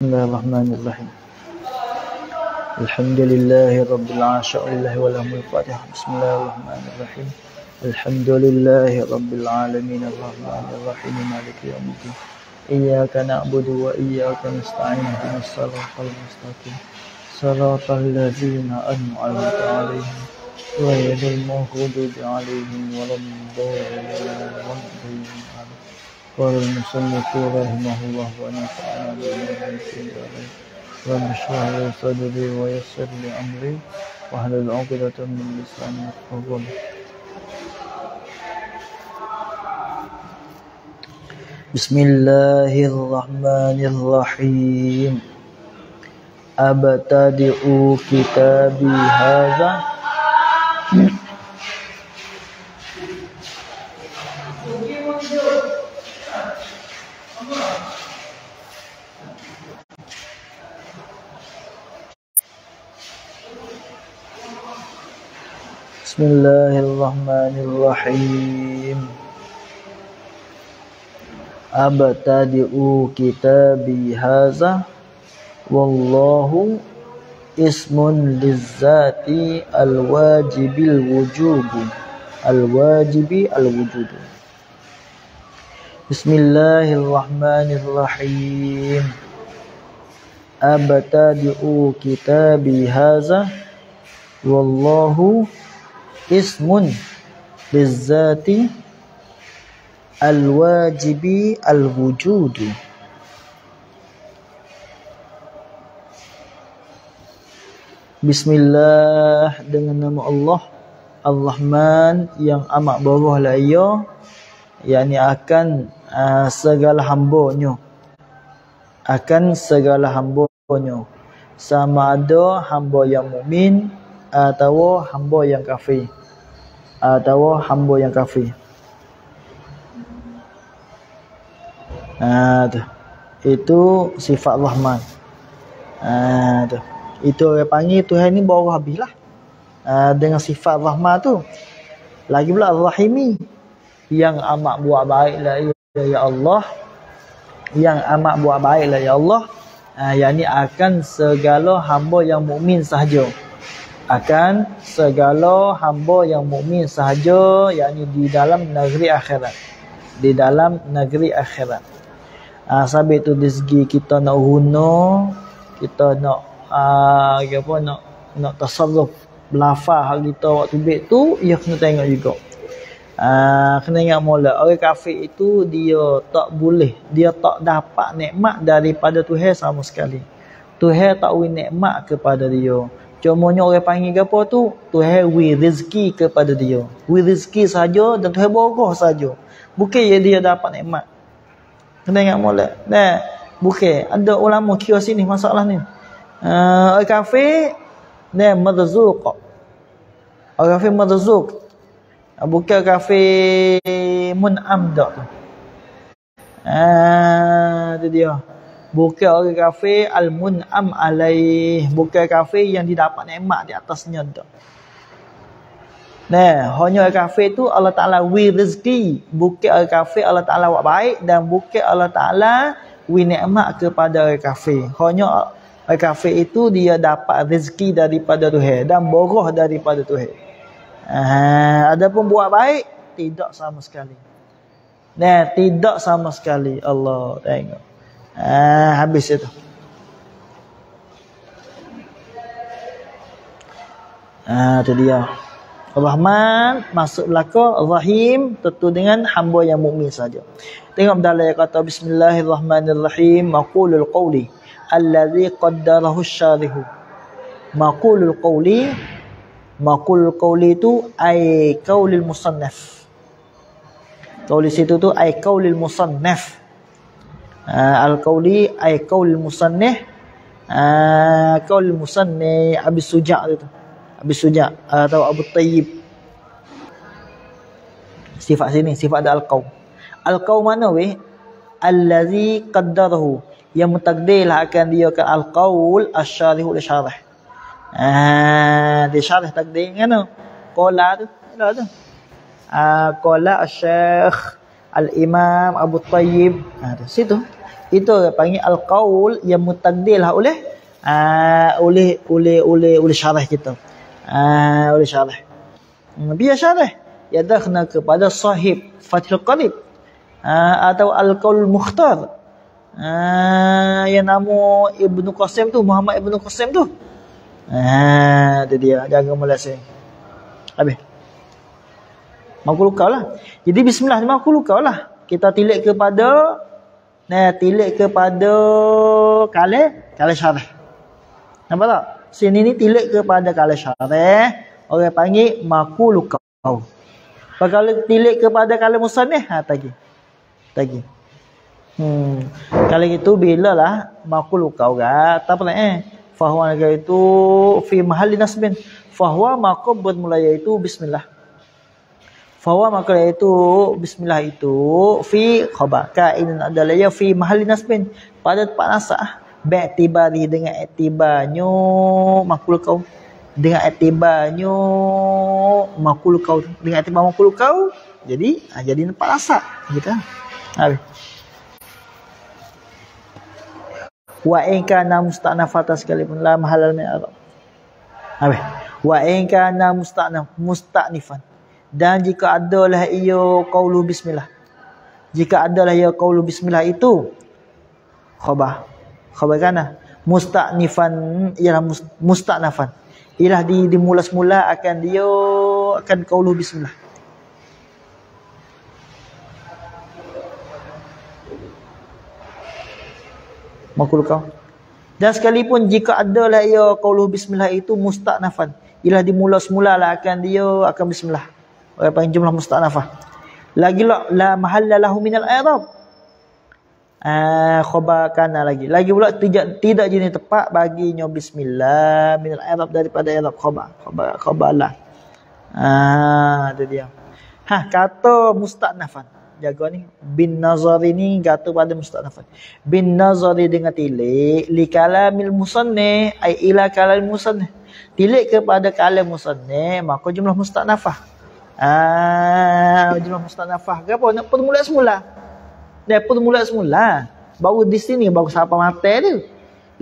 بسم الله الرحمن الرحيم الحمد لله رب العالمين الله والهم الفاتحة بسم الله الرحمن الرحيم الحمد لله رب العالمين الرحمن الرحيم مالك يوم الدين إياك نعبد وإياك نستعين اهدنا الصراط المستقيم صراط الذين أنعمت عليهم غير المغضوب عليهم ولا الضالين قال المصنف رحمه الله ونفعنا بما عليه رب اشرح لي صدري ويسر لي امري واحلل عقدة من لساني يفقه بسم الله الرحمن الرحيم أبتدئ كتابي هذا Bismillahirrahmanirrahim Abtadi'u kitabi haza Wallahu ismun lizzati alwajibi alwujubu Alwajibi alwujudu Bismillahirrahmanirrahim Abtadi'u kitabi haza Wallahu ismun lizati alwajibi alwujudu Bismillah dengan nama Allah Al-Rahman yang amat bawah layo yakni akan uh, segala hamba akan segala hamba-Nya sama ada hamba yang mukmin atau hamba yang kafir atau hamba yang kafir. Ah tu. Itu sifat Rahman. Ah tu. Itu orang panggil Tuhan ni baru habislah. Ah ha, dengan sifat Rahman tu. Lagi pula Rahimi yang amat buat baiklah ya Allah. Yang amat buat baiklah ya Allah. Ah yakni akan segala hamba yang mukmin sahaja akan segala hamba yang mukmin sahaja yakni di dalam negeri akhirat di dalam negeri akhirat ah ha, sabit tu di kita nak guna kita nak ah apa nak nak tasarruf belafa hal kita waktu bit tu ia ya kena tengok juga Uh, kena ingat mula orang kafir itu dia tak boleh dia tak dapat nikmat daripada Tuhan sama sekali Tuhan tak beri nikmat kepada dia Cumanya orang panggil ke apa tu? Tuhan wi rezeki kepada dia. Wi rezeki saja dan Tuhan borah saja. Bukan yang dia dapat nikmat. Kena ingat molek. Nah, bukan ada ulama kira sini masalah ni. Uh, orang kafir ni marzuq. Orang kafir marzuq. Ah, bukan orang kafir mun'am dak tu. Ah, uh, dia. Buka orang kafir al-mun'am alaih bukan kafir yang didapat nikmat di atasnya tu nah hanya orang kafir tu Allah Taala wi rezeki bukan orang kafir Allah Taala buat baik dan buka Allah Taala wi nikmat kepada orang kafir hanya orang kafir itu dia dapat rezeki daripada Tuhan dan boroh daripada Tuhan ah adapun buat baik tidak sama sekali nah tidak sama sekali Allah tengok Ah, habis itu. Ah, itu dia. Rahman masuk belaka Rahim tentu dengan hamba yang mukmin saja. Tengok dalam ayat kata bismillahirrahmanirrahim maqulul qawli allazi qaddarahu syarihu. Maqulul qawli maqulul qawli itu ai qaulil musannaf. Qawli situ tu ai qaulil musannaf uh, ah, al-qauli ai qaul musannih ah, qaul uh, musannih abi suja' itu abi suja' ah, atau abu tayyib sifat sini sifat ada al-qaul al-qaul mana weh allazi qaddarahu yang mutakdil akan dia akan al-qaul asyarihul isyarah ah di syarah takdir kan qala tu ada tu ah qala asy-syekh al-imam abu tayyib ah situ itu panggil al-qaul yang mutaddilah oleh ah, oleh oleh oleh oleh syarah kita uh, oleh syarah hmm, biar syarah ya dakhna kepada sahib fathul qalib uh, atau al-qaul mukhtar uh, yang nama ibnu qasim tu Muhammad ibnu qasim tu ah uh, dia jangan meleset habis makulukaulah jadi bismillah makulukaulah kita tilik kepada Nah, tilik kepada kale kale syarah. Nampak tak? Sini ni tilik kepada kale syarah. Orang panggil makulukau. kau. Kalau tilik kepada kale musannih, ha tagi. Tagi. Hmm. Kalau itu bila lah makulukau, kau ga, tak apa lah, eh. Fahwa itu fi mahalli nasbin. Fahwa maqab bermula iaitu bismillah. Fawa maka itu, bismillah itu fi khabar ka in adalah ya fi mahalli nasbin pada tempat nasab ba tibari dengan etibanyo makul kau dengan etibanyo makul kau dengan etibanyo makul kau jadi ha, jadi tempat nasab kita ari wa in kana mustanafata sekalipun la mahalal min arab ari wa in kana mustanaf mustanifan dan jika adalah ia qaulu bismillah jika adalah ia qaulu bismillah itu khabar khabar kana mustanifan ialah mustanafan ialah di dimulas-mula akan dia akan qaulu bismillah makul kau dan sekalipun jika adalah ia qaulu bismillah itu mustanafan ialah dimulas-mula lah akan dia akan bismillah orang panggil jumlah mustanafah lagi la la mahallalahu minal Arab ah kana lagi lagi pula tidak tidak jenis tepat baginya bismillah minal Arab daripada i'rab khaba khaba khabalah ah tu dia ha kata mustanafan jaga ni bin nazari ni kata pada mustanafan bin nazari dengan tilik li kalamil musannih ai ila kalamil musannih tilik kepada kalam musannih maka jumlah mustanafah Ah, jumlah mustanafah ke apa? Nak permula semula. Nak permula semula. Baru di sini, baru siapa mati tu.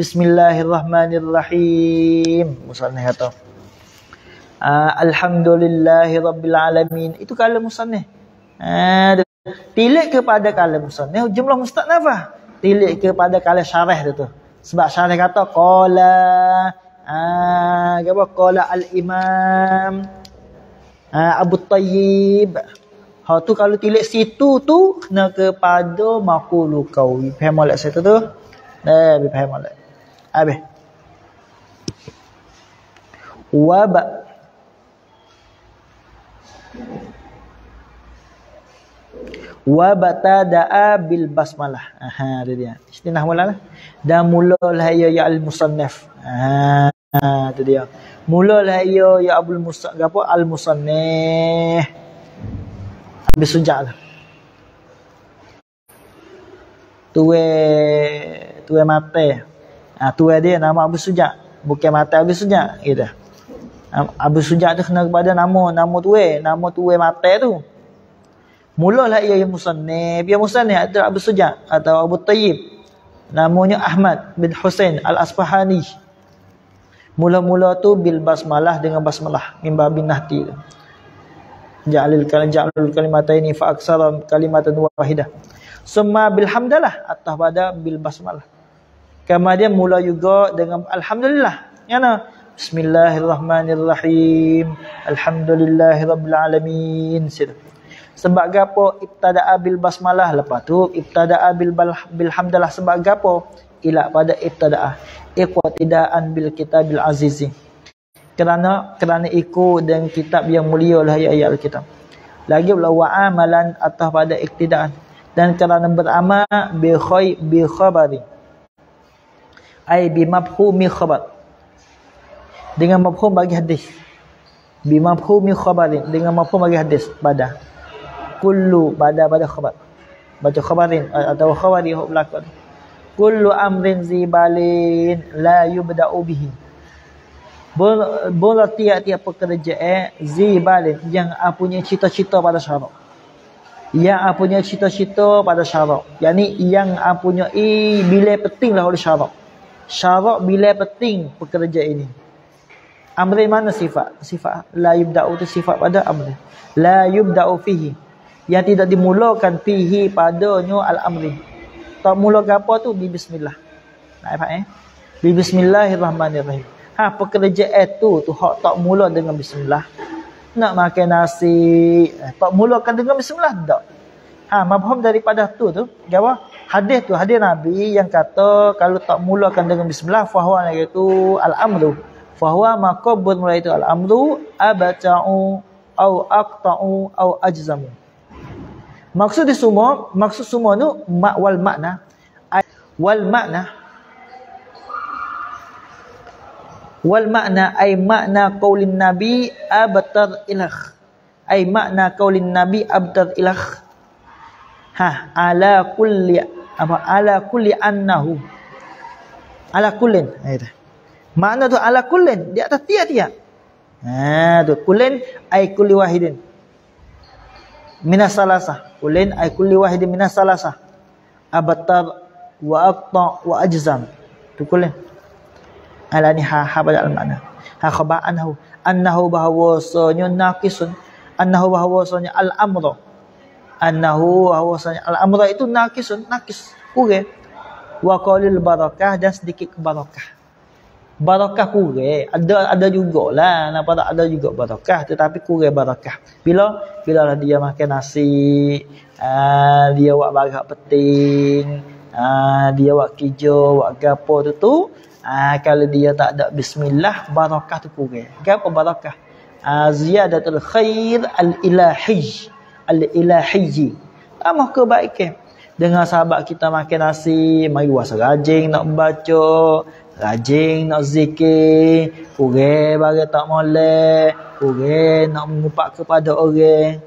Bismillahirrahmanirrahim. Musanah tu. Ah, Alhamdulillahi Itu kalam musanah. Ah, Tilik kepada kalam musanah, jumlah mustanafah. Tilik kepada kalam syarah tu tu. Sebab syarah kata, Qala, ah, apa? Qala Al-imam. Ha, Abu Tayyib. Ha, tu kalau tilik situ tu kena kepada makulu kau. Faham boleh saya tu? Eh, bi faham boleh. Abi. Wa ba Wa batada'a bil basmalah. Aha, dia. Istinah mula lah. Dan mula lah ya ya al-musannaf. Aha. Ha tu dia. Mulalah ia ya Abdul Musa apa Al Musannih. Habis sejak tu. Lah. Tuwe tuwe mate. Ah ha, tuwe dia nama Abu Sujak. Bukan mate Abu Sujak gitu. Abu Sujak tu kena kepada nama nama tuwe, nama tuwe mate tu. Mulalah ia ya Musannih. Ya Musannih atau Abu Sujak atau Abu Tayyib. Namanya Ahmad bin Hussein Al-Asfahani. Mula-mula tu bil basmalah dengan basmalah min babin nahti. Ja'alil kalajalul kalimataini fa aktsara kalimatan wahidah. Summa bil hamdalah atau pada bil basmalah. Kemudian mula juga dengan alhamdulillah. Ya Yana bismillahirrahmanirrahim. Alhamdulillahirabbil alamin. Sebab gapo ibtada bil basmalah lepas tu ibtada'a bil hamdalah sebab gapo? ila pada ibtidaah iqtidaan bil kitabil azizi kerana kerana ikut dan kitab yang mulia lah ayat-ayat kita. Lagi pula wa'amalan atas pada iktidaan. Dan kerana beramal bi khoy bi khabari. Ay bi mabhumi khabar. Dengan mabhum bagi hadis. Bi mabhumi khabari. Dengan mabhum bagi hadis. Pada. Kullu pada pada khabar. Baca khabarin atau khabari yang belakang kullu amrin zibalin la yubda'u bihi bola tiap-tiap eh zibalin yang apunya cita-cita pada syarat yang apunya cita-cita pada syarat Yani yang apunya i bila pentinglah oleh syarat syarat bila penting pekerja ini Amri mana sifat sifat la yubda'u tu sifat pada amri. la yubda'u fihi yang tidak dimulakan fihi padanya al amri. Tak mula gapo tu bi bismillah. Nak faham eh? Bi bismillahirrahmanirrahim. Ha pekerjaan tu tu hak tak mula dengan bismillah. Nak makan nasi, eh, tak mulakan dengan bismillah tak. Ha mafhum daripada tu tu, gapo? Hadis tu hadis Nabi yang kata kalau tak mulakan dengan bismillah fahwa nak itu al-amru. Fahwa maqabul mulai itu al-amru abata'u au aqta'u au ajzamu. Maksud semua, maksud semua tu mak wal makna wal makna wal makna ay makna kaulin nabi abtar ilah ay makna kaulin nabi abtar ilah ha ala kulli apa ala kulli annahu ala kullin ayta ha, makna tu ala kullin di atas tiap-tiap ha tu kullin ay kulli wahidin minas salasah ulain ay kulli wahidin minas salasah abattar wa aqta wa ajzam tu kulain alani ha ha pada al makna ha khaba anhu annahu bahwasanya naqisun annahu bahwasanya al amru annahu bahwasanya al amru itu naqisun naqis kurang wa qalil barakah dan sedikit kebarakah barakah kurang ada ada juga lah, napa tak ada juga barakah tetapi kurang barakah bila bila lah dia makan nasi aa, ah, dia buat barak penting ah, dia buat kijo buat gapo tu tu aa, ah, kalau dia tak ada bismillah barakah tu kurang gapo barakah ziyadatul khair al ilahi al ilahi amak kebaikan dengan sahabat kita makan nasi mari wasa rajin nak baca rajin nak zikir kurang barang tak molek kurang nak mengumpat kepada orang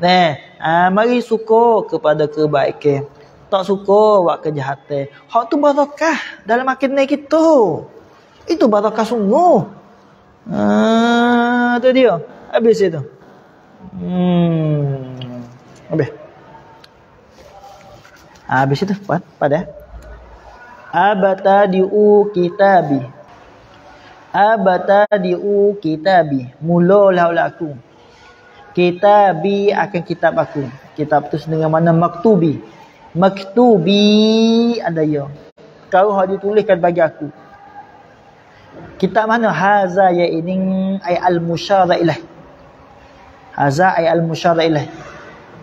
nah ah ha, mari suka kepada kebaikan tak suka buat kejahatan hak tu barakah dalam makinai kita itu barakah sungguh ah tu dia habis itu hmm habis habis itu pad ya abata diu kitabi abata diu kitabi mula laula aku kitabi akan kitab aku kitab tu dengan mana maktubi maktubi ada ya kau hari tuliskan bagi aku kitab mana haza ya ini ay al musyara ilai haza ai al musyara ilai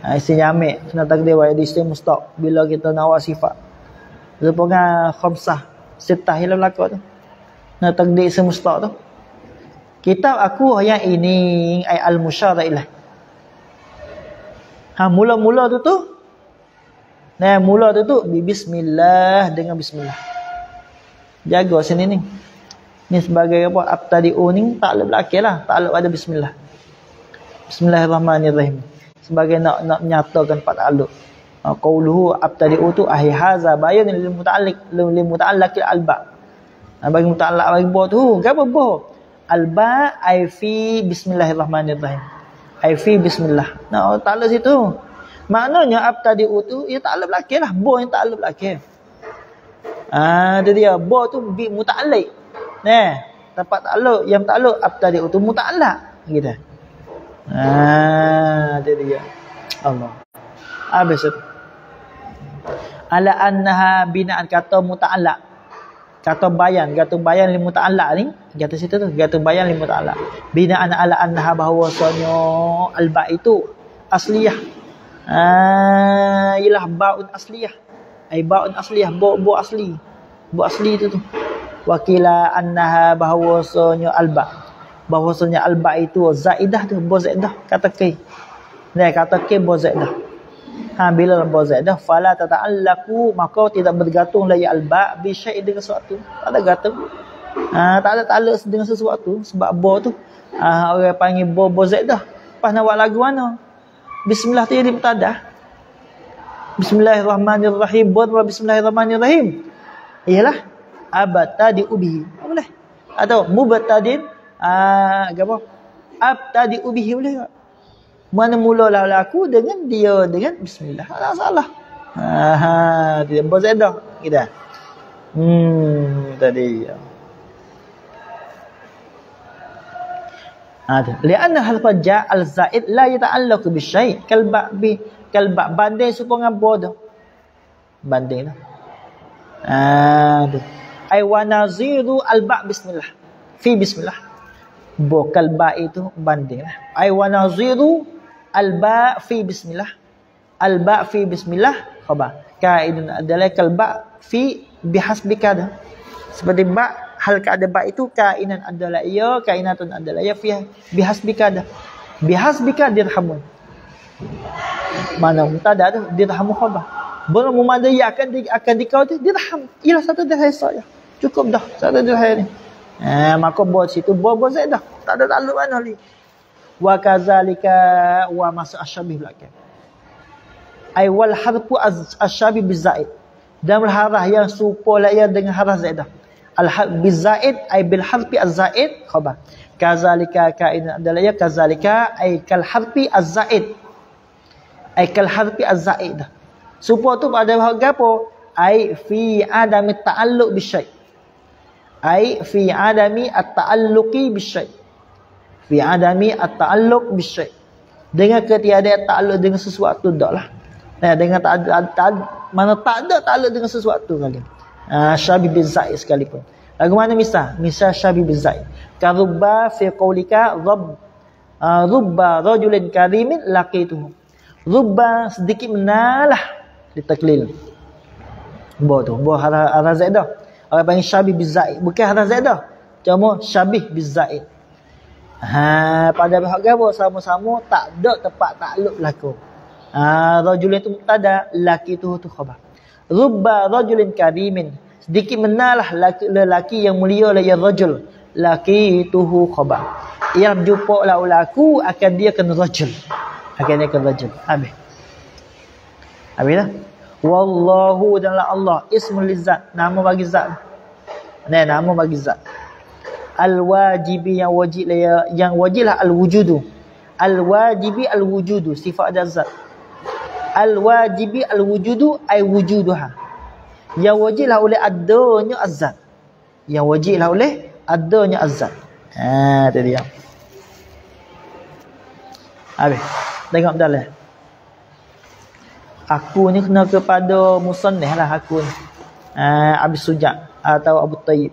ha, isi jamik kena takdir wa di mustaq bila kita nak sifat Lepas khamsah Setah yang berlaku tu Nak tegdik semusta tu Kitab aku yang ini ay Al-Musyarailah Ha mula-mula tu tu Nah mula tu tu Bismillah dengan Bismillah Jaga sini ni Ni sebagai apa Abtadi'u ni tak ada belakang lah Tak ada pada Bismillah Bismillahirrahmanirrahim Sebagai nak nak menyatakan Pak Taluk Ah, qauluhu abtadi'u tu ahi haza bayan lil muta'alliq lil muta'allaqil alba ah, bagi muta'allaq bagi ba tu gapo ba alba ai fi bismillahirrahmanirrahim ai fi bismillah nah oh, taala situ maknanya abtadi'u tu Ia ya taala belakang lah ba yang taala belakang ah tu dia ba tu bi muta'alliq nah tempat taluk yang taluk abtadi'u tu muta'allaq gitu ah tu dia Allah Abis ah, itu ala annaha binaan kata muta'alla kata bayan kata bayan li muta'alla ni kata situ tu kata bayan li muta'alla binaan ala annaha bahwasanya alba itu asliyah ah ialah baun asliyah ai baun asliyah bu bu asli bu asli itu tu wakila annaha bahwasanya alba bahwasanya alba itu zaidah tu bu zaidah kata ke dia kata ke bu zaidah ha bila lampau zaid dah fala tata'allaku maka tidak bergantung la ya alba bi syai' dengan sesuatu tak ada gantung ha tak ada takluk dengan sesuatu sebab bo tu ha, orang panggil bo bo zaid dah pas nak buat lagu mana bismillah tadi mutada bismillahirrahmanirrahim bo bismillahirrahmanirrahim iyalah abata di ubi boleh atau mubtadin ah uh, apa abtadi ubi, boleh tak mana mula lalu aku dengan dia dengan bismillah tak salah ha dia bos edah kita hmm tadi ada ah, lian hal faja al zaid la yata'allaq bi syai kal ba'bi kal ba' banding supaya dengan bodoh bandinglah ada ai wa naziru al ba' bismillah fi bismillah bo kal ba' itu bandinglah ai wa naziru alba fi bismillah alba fi bismillah khabar ka idun adalah kalba fi bihasbika dah seperti ba hal ka ada ba itu kainan adalah ya kainatun adalah ya fi bihasbika dah bihasbika dirhamun mana dah tu dirhamu khabar belum memadai akan di, akan dikau tu dirham ialah satu dirham saya cukup dah satu dirham ni Eh, maka bos itu bos saya dah. Tak ada taluk mana lagi. wa masa الشبيه belakang ai wal hadfu asyabi bizaid dan harah yang serupa layak dengan harah zaidah al bizaid ai bil hadfi azaid khabar kazalika ka in adalah ya kazalika ai kal hadfi azaid ai kal hadfi azaid serupa tu pada harga apa ai fi adami ta'alluq bisyai ai fi adami at-ta'alluqi bisyai fi adami at-ta'alluq bisyai dengan ketiadaan ta'alluq dengan sesuatu dahlah ya nah, dengan tak ada ta mana tak ada ta'alluq dengan sesuatu kali ah syabi bin zaid sekalipun lagu mana misal misal syabi bin zaid kadhubba fi qawlika dhab dhubba rajulin karimin laqaitu dhubba sedikit menalah di taklil buah tu buah ara ara zaid dah orang panggil syabi bin zaid bukan ara dah cuma syabi bin zaid Ha pada bahagian gapo sama-sama tak ada tempat takluk laku. Ha rajulin tu muqtada laki tu tu khabar. Rubba rajulin karimin. Sedikit menalah laki lelaki yang mulia la ya rajul. Laki tu khabar. Yang berjumpa lah ulaku akan dia kena rajul. Akan dia kena rajul. Habis. Habis dah. Wallahu dan Allah ismul lizat. Nama bagi zat. Ini nama bagi zat. Al-wajibi yang wajib lah ya, Yang wajiblah al-wujudu Al-wajibi al-wujudu Sifat jazat Al-wajibi al-wujudu Ay wujuduha Yang wajib lah oleh adanya azat Yang wajib lah oleh adanya azat Haa tu dia Habis Tengok betul lah Aku ni kena kepada Musanih lah aku ni Haa Abis Sujak Atau Abu Tayyib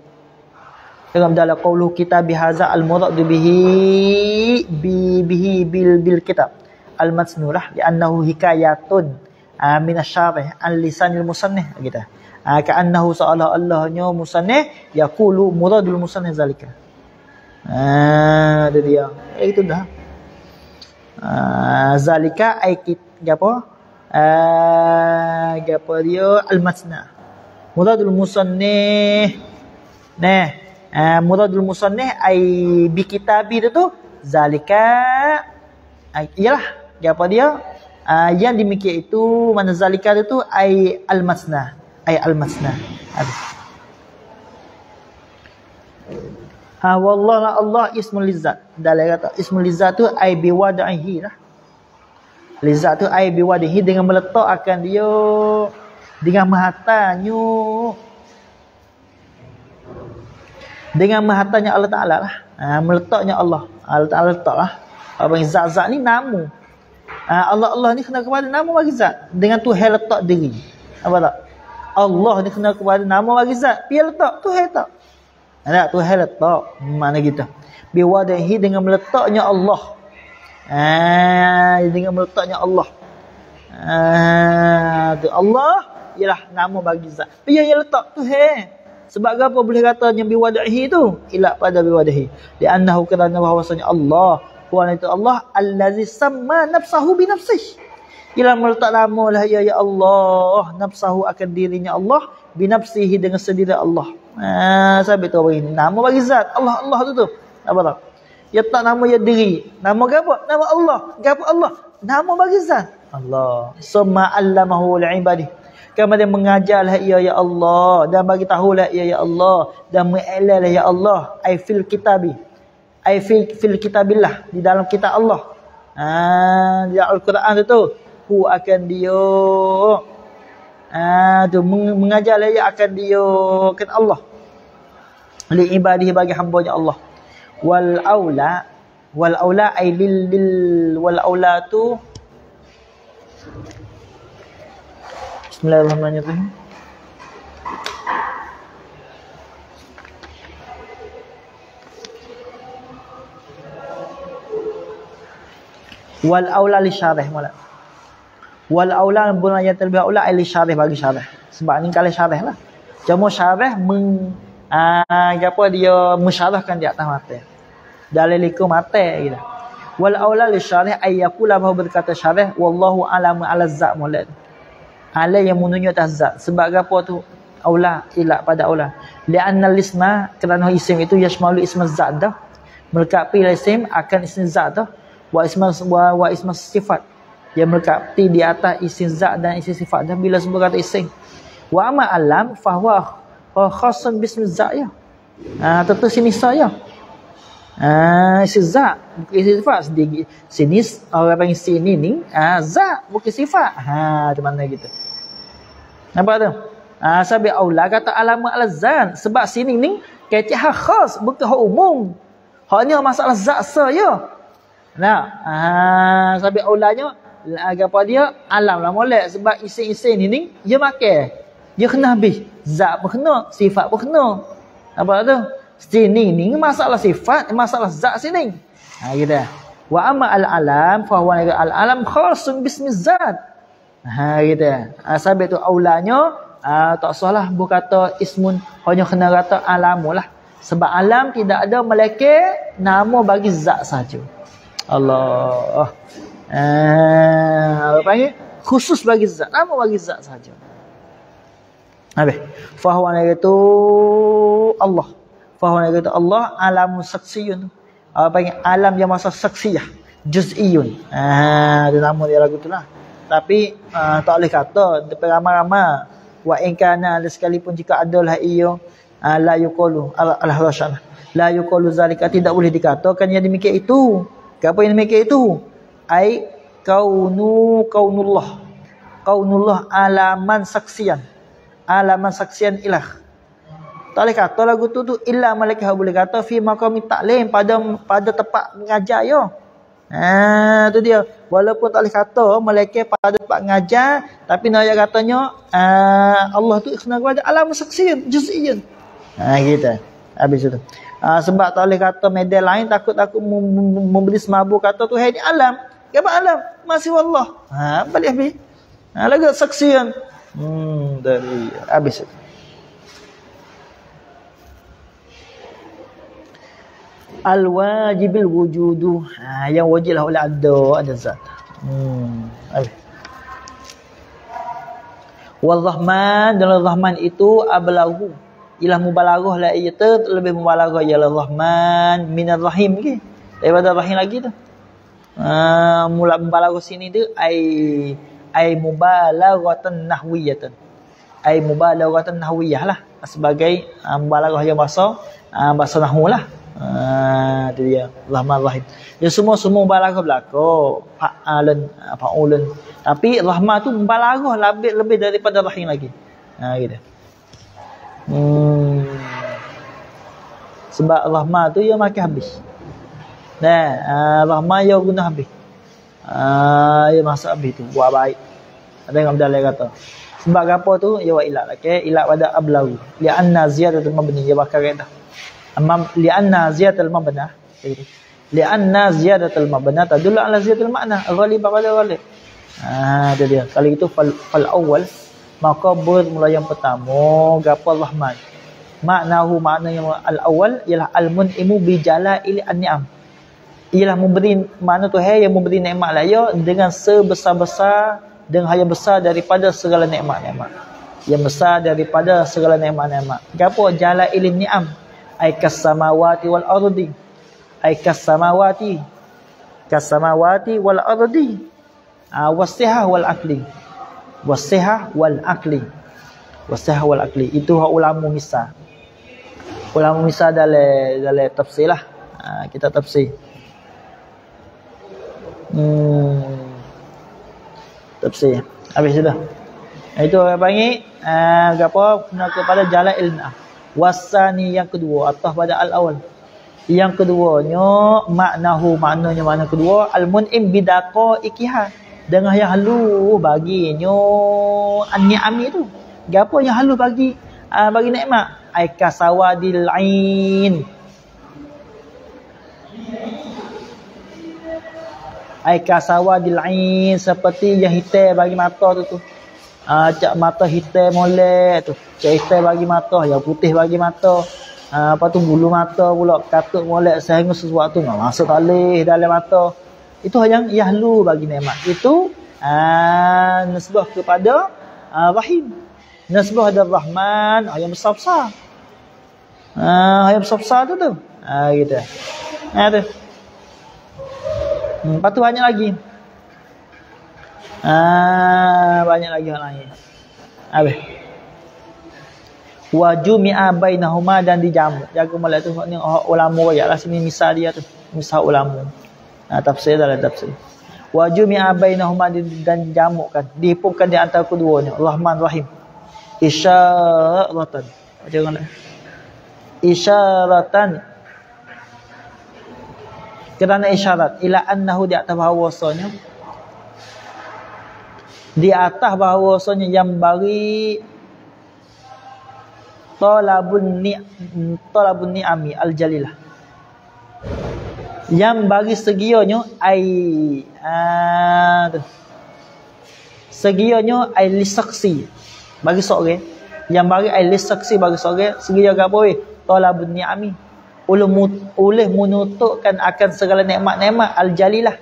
dalam dalam qawlu kita bihaza al muradu bihi bi bihi bil bil kitab al masnurah li annahu hikayatun uh, min asyarah al lisanil musannih gitu uh, ah, ka annahu sa'ala allahnya musannih yaqulu muradul musannih zalika ah uh, dia eh, ya, itu dah Uh, zalika aikit gapo uh, gapo dia al masna muradul musannih nah Ah, muradul musannih ai bi kitabi tu tu zalika iyalah dia apa dia uh, yang dimikir itu mana zalika tu tu ai al masna ai al masna habis ha wallah Allah ismul lizat dalam kata ismul lizat tu ai bi wada'ihi lah lizat tu ai bi wada'ihi dengan meletakkan dia dengan Mahatanya dengan mahatanya Allah Ta'ala lah. Ha, meletaknya Allah. Allah Ta'ala letak lah. Orang panggil zat-zat ni namu. Ha, Allah Allah ni kena kepada nama bagi zat. Dengan tu hai letak diri. Apa tak? Allah ni kena kepada nama bagi zat. Biar letak. Tu hai letak. Ada ha, tu hai letak. Mana kita? Biar dengan meletaknya Allah. Ha, dengan meletaknya Allah. Ha, tu Allah ialah nama bagi zat. Biar yang letak tu hai. Sebab apa boleh yang biwada'hi tu? Ilak pada biwada'hi. Di'annahu kerana bahawasanya Allah. Puan itu Allah. Allazi sama nafsahu binafsih. ilah meletak lama lah ya, ya Allah. Nafsahu akan dirinya Allah. Binafsihi dengan sendiri Allah. Ha, sahabat tu bagi nama bagi zat. Allah Allah tu tu. Apa tak? Ya tak nama ya diri. Nama apa? Nama Allah. Apa Allah? Nama bagi zat. Allah. Suma allamahu li'ibadih kemudian mengajarlah ia ya, ya Allah dan bagi tahulah ia ya, ya Allah dan mengelalah ya Allah i fil kitabi i fil fil kitabillah di dalam kitab Allah ha di al-Quran tu hu akan dia ha tu mengajarlah ia ya, akan dia ke Allah li ibadihi bagi hamba-Nya Allah wal aula wal aula ai lil lil wal aula tu Bismillahirrahmanirrahim. Wal aula li syarah mula. Wal aula bun ayat lebih aula li syarah bagi syarah. Sebab ni kalau syarah lah. Cuma syarah meng ah, apa dia musyarahkan di atas mata. Dalil iku mata gitu. Wal aula li syarah ayyakula bahu berkata syarah wallahu alamu ala zat mula. Alay yang menunjuk atas zat. Sebab apa tu? Aula ilak pada aula. Li'annal isma kerana isim itu yasmalu isma zat dah. Melekapi lah isim akan isim zat dah. Wa isma, wa, wa isma sifat. Yang melekapi di atas isim zat dan isim sifat dah. Bila sebuah kata isim. Wa ma alam fahwa khasun bismi zat ya. Ha, tentu sini saya. Ah, sezak bukan sifat sedikit sinis orang panggil sini ni ah zak bukan sifat ha macam mana kita nampak tu ah sabi aula kata alama alzan sebab sini ni kecik hak khas bukan hak umum hanya masalah zak saja nah ah sabi aulanya agak dia alam lah molek sebab isin-isin ni dia makan dia kena habis zak pun kena sifat pun kena nampak tu sini ni masalah sifat masalah zat sini ha gitu wa amma al alam fa huwa al alam khasun bismi zat ha gitu ha, sabit tu aulanya ha, tak salah bu kata ismun hanya kena kata alamulah sebab alam tidak ada meleke, nama bagi zat saja Allah eh, apa ni? khusus bagi zat nama bagi zat saja Abi, fahamannya itu Allah. Fahamnya kata Allah alamu saksiyun tu. Apa panggil alam yang masa saksiyah. Juz'iyun. Ah, ada nama dia lagu tu lah. Tapi uh, tak boleh kata depan ramah ramah wa in kana ada sekalipun jika adalah iyo uh, la yuqulu Allah Allah syana. La yuqulu zalika tidak boleh dikatakan yang demikian itu. Kenapa yang demikian itu? Ai kaunu kaunullah. Kaunullah alaman saksian. Alaman saksian ilah. Tak boleh kata lagu tu tu illa malaikah boleh kata fi maqami ta'lim pada pada tempat mengajar yo. Ha tu dia. Walaupun tak boleh kata malaikah pada tempat mengajar tapi nak katanya ah, Allah tu ikhna kepada alam saksian juz'iyyan. Ha ah, gitu. Habis itu. Ha, sebab tak boleh kata medal lain takut aku memberi semabur kata tu hai alam. Apa alam? Masih Allah. Ha balik habis. Ha lagu saksian. Hmm dari habis itu. al wajibil wujudu ha, yang wajiblah oleh ada ada zat hmm wal rahman dan rahman itu ablahu ialah mubalaghah la ia lebih mubalaghah ya rahman min rahim ke daripada rahim lagi tu ha, mula mubalaghah sini tu ai ai mubalaghatan nahwiyatan ai mubalaghatan nahwiyah lah sebagai ha, mubalaghah yang bahasa ha, bahasa nahwulah. Ah, dia Rahman Rahim. Dia semua semua balago Pak belaka. Ah, Pak Ulen. Tapi lama tu balago lah, lebih lebih daripada Rahim lagi. Ha gitu. Hmm. Sebab lama tu ia makin habis. Nah, lama dia guna habis. Ah, dia masuk habis tu buat baik. Ada yang abdal kata. Sebab apa tu? Ya wa ilat. Okay. Ilak pada ablau. Li An ziyadah tu mabni. Ya bakar kata. Amam لأن زيادة المبنى Lianna زيادة المبنى تدل على زيادة المعنى غالبا على غالب Ah, dia dia. Kalau itu fal, fal awal, maka bermula yang pertama, gapo Allah man. Maknahu makna yang al awal ialah al munimu bi jalail an'am. Ialah memberi makna tu hai yang memberi nikmat lah ya dengan sebesar-besar dengan hal besar daripada segala nikmat-nikmat. Yang besar daripada segala nikmat-nikmat. Gapo jalail an'am? aikas samawati wal ardi aikas samawati kas samawati wal ardi ah wasihah wal akli wasihah wal akli wasihah wal akli itu hak ulama misa ulama misa dale dale tafsir lah ha, kita tafsir hmm tafsir habis sudah itu apa panggil uh, ah, apa kepada jalan ilmiah wasani yang kedua atas pada al-awal yang keduanya maknahu maknanya mana kedua al-mun'im bidaqa ikiha dengan yang halu baginya an-ni'ami tu gapo yang halu bagi uh, bagi nikmat aika sawadil ain aika sawadil ain seperti yang hitam bagi mata tu tu uh, cak mata hitam molek tu cak hitam bagi mata yang putih bagi mata uh, ha, apa tu bulu mata pula katuk molek sehingga sesuatu nak masuk talih dalam mata itu hanya yahlu bagi nikmat itu uh, nasbah kepada uh, rahim nasbah ada rahman ayam besar-besar uh, yang besar tu tu uh, gitu uh, tu Hmm, lepas banyak lagi. Ah, banyak lagi orang lain. Abe. Waju mi abai nahuma dan dijamu. Jago malah tu ni oh, ulama royak lah sini misal dia tu. Misal ulama. Nah, tafsir dalam tafsir. Waju mi abai nahuma dan dijamu kan. Dihipungkan di antara keduanya. Rahman Rahim. Isyaratan. Jangan Janganlah. Isyaratan kerana isyarat ila annahu di atas bahawasanya di atas bahawasanya yang bagi talabun ni talabun ni ami al jalilah yang bagi segionyo ai ah tu segionyo ai lisaksi bagi seorang yang bagi ai lisaksi bagi seorang segio gapo we talabun ni ami oleh oleh menutupkan akan segala nikmat-nikmat al jalilah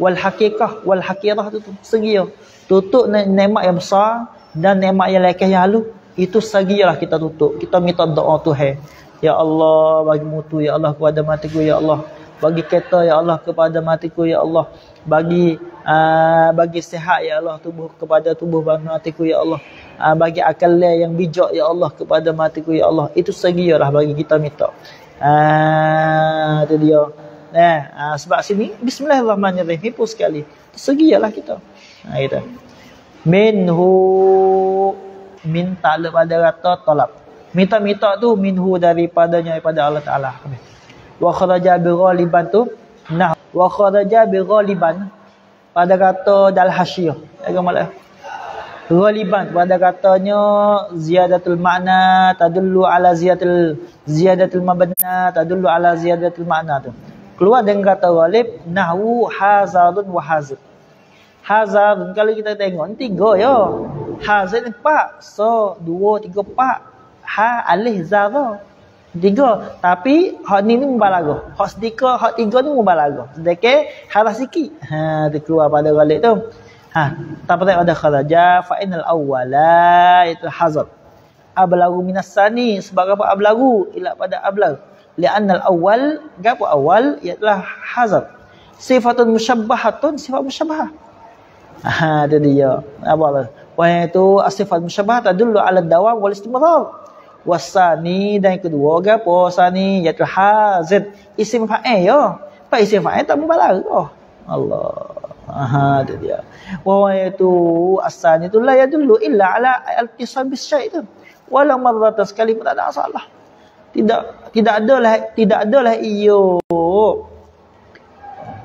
wal hakikah wal hakirah tu, tu segio Tutup nikmat yang besar dan nikmat yang lekeh yang halus. Itu sagilah kita tutup. Kita minta doa Tuhan. Ya Allah bagi mutu ya Allah kepada matiku ya Allah. Bagi kereta ya Allah kepada matiku ya Allah. Bagi uh, bagi sehat ya Allah tubuh kepada tubuh bangun matiku ya Allah. Uh, bagi akal yang bijak ya Allah kepada matiku ya Allah. Itu sagilah bagi kita minta. Ah uh, itu dia. Nah eh, uh, sebab sini bismillahirrahmanirrahim hipu sekali. Tersegialah kita. Ha gitu. Minhu min talab pada rata talab. Minta-minta tu minhu daripadanya daripada Allah Taala. Wa kharaja bi ghaliban tu nah wa kharaja bi ghaliban pada kata dal hasyiah. Eh, Agama lah. Ghaliban pada katanya ziyadatul makna tadullu ala ziyadatul ziyadatul mabna tadullu ala ziyadatul makna tu keluar dengan kata ghalib nahwu hazalun wa hazib hazadun kalau kita tengok tiga ya hazad empat so dua tiga empat ha alih zara tiga tapi hak ni ni mubalago hak sedika hak tiga ni mubalago sedekah harah sikit ha dia keluar pada ghalib tu ha tak patut ada kharaja fa inal awwala itu hazad ablagu minasani sebab apa ablagu ila pada ablagu li'annal awal gapo awal ialah hazab sifatun musyabbahatun sifat musyabbahah ha itu dia apa lah wahai itu asifat musyabbahah tadullu ala dawam wal istimrar wasani dan yang kedua gapo sani yaitu hazab isim fa'il yo pak isim fa'il tak mubalagh oh Allah Aha, itu dia. Wahai itu asani itu lah ya dulu. Illa ala al tisabis bisyai itu. Walau marah sekali pun tak ada salah tidak tidak adalah tidak adalah iyo,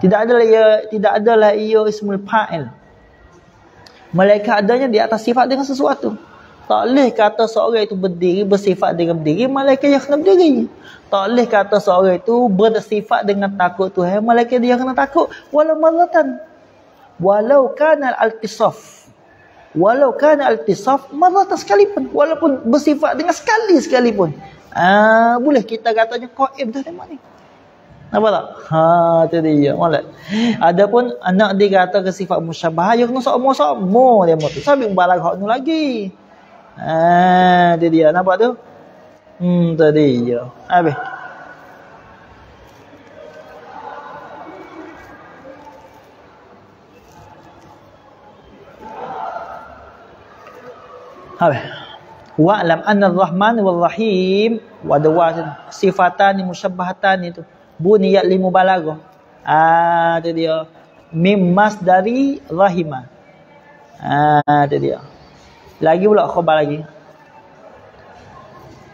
tidak adalah ia tidak adalah iyo. ismul fa'il malaikat adanya di atas sifat dengan sesuatu tak boleh kata seorang itu berdiri bersifat dengan berdiri malaikat yang kena berdiri tak boleh kata seorang itu bersifat dengan takut Tuhan malaikat dia kena takut walau malatan walau kana al-tisaf walau kana al-tisaf malatan sekalipun walaupun bersifat dengan sekali sekalipun Ha, boleh kita katanya qaim dah lemak ni. Apa tak? Ha, tu dia. Molek. Adapun anak dia kata ke sifat musyabah, ayuh ya kena sok mau dia mau Sabik balak hak lagi. Ha, tu dia. Nampak tu? Hmm, tu dia. Habis. Habis wa lam anna ar-rahman wal rahim wa dawa sifatan musyabbahatan itu buniyat li mubalaghah ah itu dia mim masdari rahima ah itu dia lagi pula khabar lagi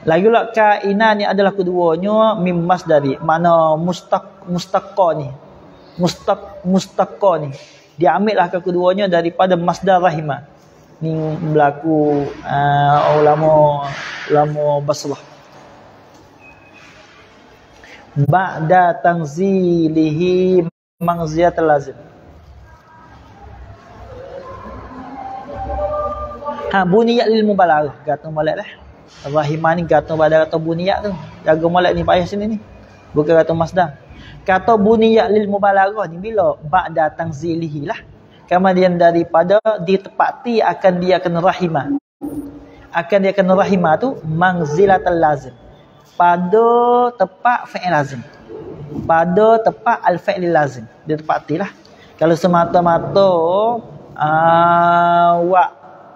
lagi pula kainan ni adalah keduanya mim masdari mana mustaq mustaqqa ni mustaq mustaqqa ni diambil lah keduanya daripada masdar rahimah ni berlaku uh, lama lama baslah ba'da tanzilihi mangziyat lazim ha buniyat lil mubalaghah kata molatlah rahimah ni kata pada kata buniyat tu jaga molat ni payah sini ni bukan kata masdar kata buniyat lil mubalaghah ni bila ba'da tanzilihi lah kemudian daripada ditepati akan dia kena rahimah akan dia kena rahimah tu mangzilatul lazim pada tepat fi'il lazim pada tepat al fi'il lazim ditepatilah kalau semata-mata awak ah, uh,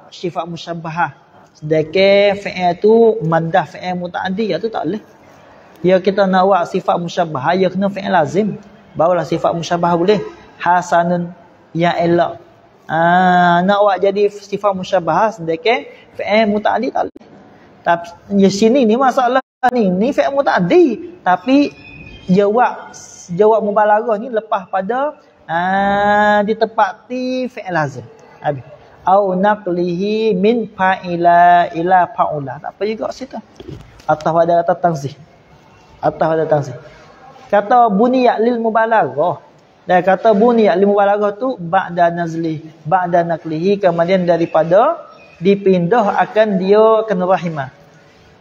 sifat musyabbahah sedekah fi'il tu madah fi'il mutaaddi ya tu tak boleh ya kita nak awak sifat musyabbahah ya kena fi'il lazim barulah sifat musyabbahah boleh hasanun yang elak. Ah ha, nak buat jadi sifat musyabah sedekah fi'il muta'addi tapi di ya sini ni masalah ni ni fi'il muta'addi tapi jawab jawab mubalaghah ni lepas pada ah ha, ditepati fi'il lazim. Habis au naqlihi min fa'ila ila fa'ula. Tak apa juga situ. Atau ada kata tanzih. Atau ada tanzih. Kata buniyat lil mubalaghah. Dan kata bunyi al-mubalaghah tu ba'da nazlih, ba'da naklihi kemudian daripada dipindah akan dia kena rahimah.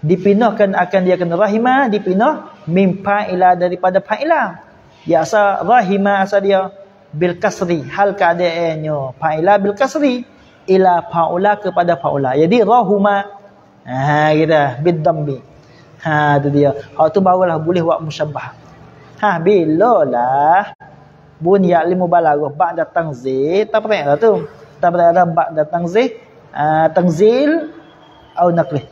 Dipindahkan akan dia kena rahimah, dipindah mim fa'ila daripada fa'ila. Ya asal rahimah asa dia bil kasri, hal keadaannya fa'ila bil kasri ila fa'ula kepada fa'ula. Jadi rahuma ha gitu bid dambi. Ha tu dia. Hak tu barulah boleh buat musyabbah. Ha bila lah bunya lima balaghah ba'da tanzil tak payah ada lah tu tak payah ada lah datang tanzil uh, ah, tanzil au naqli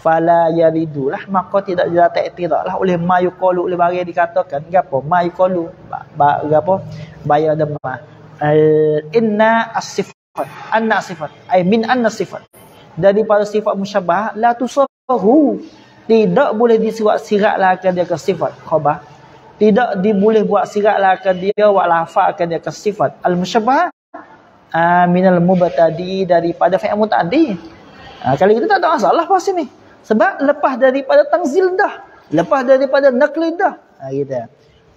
fala yaridulah maka tidak jadi tak tiraklah oleh mayuqalu oleh bagi dikatakan gapo mayuqalu ba, ba gapo bayar dama al inna as-sifat anna sifat ai min anna sifat daripada sifat musyabbah la tusahu tidak boleh disirat-siratlah akan dia ke sifat khabar tidak diboleh buat sirat lah ke dia buat lafak ke dia ke sifat al-musyabah uh, ah, minal mubatadi daripada fi'am mutadi uh, ah, kalau kita tak ada masalah pasti ni sebab lepas daripada tangzil dah lepas daripada naklid dah ha, kita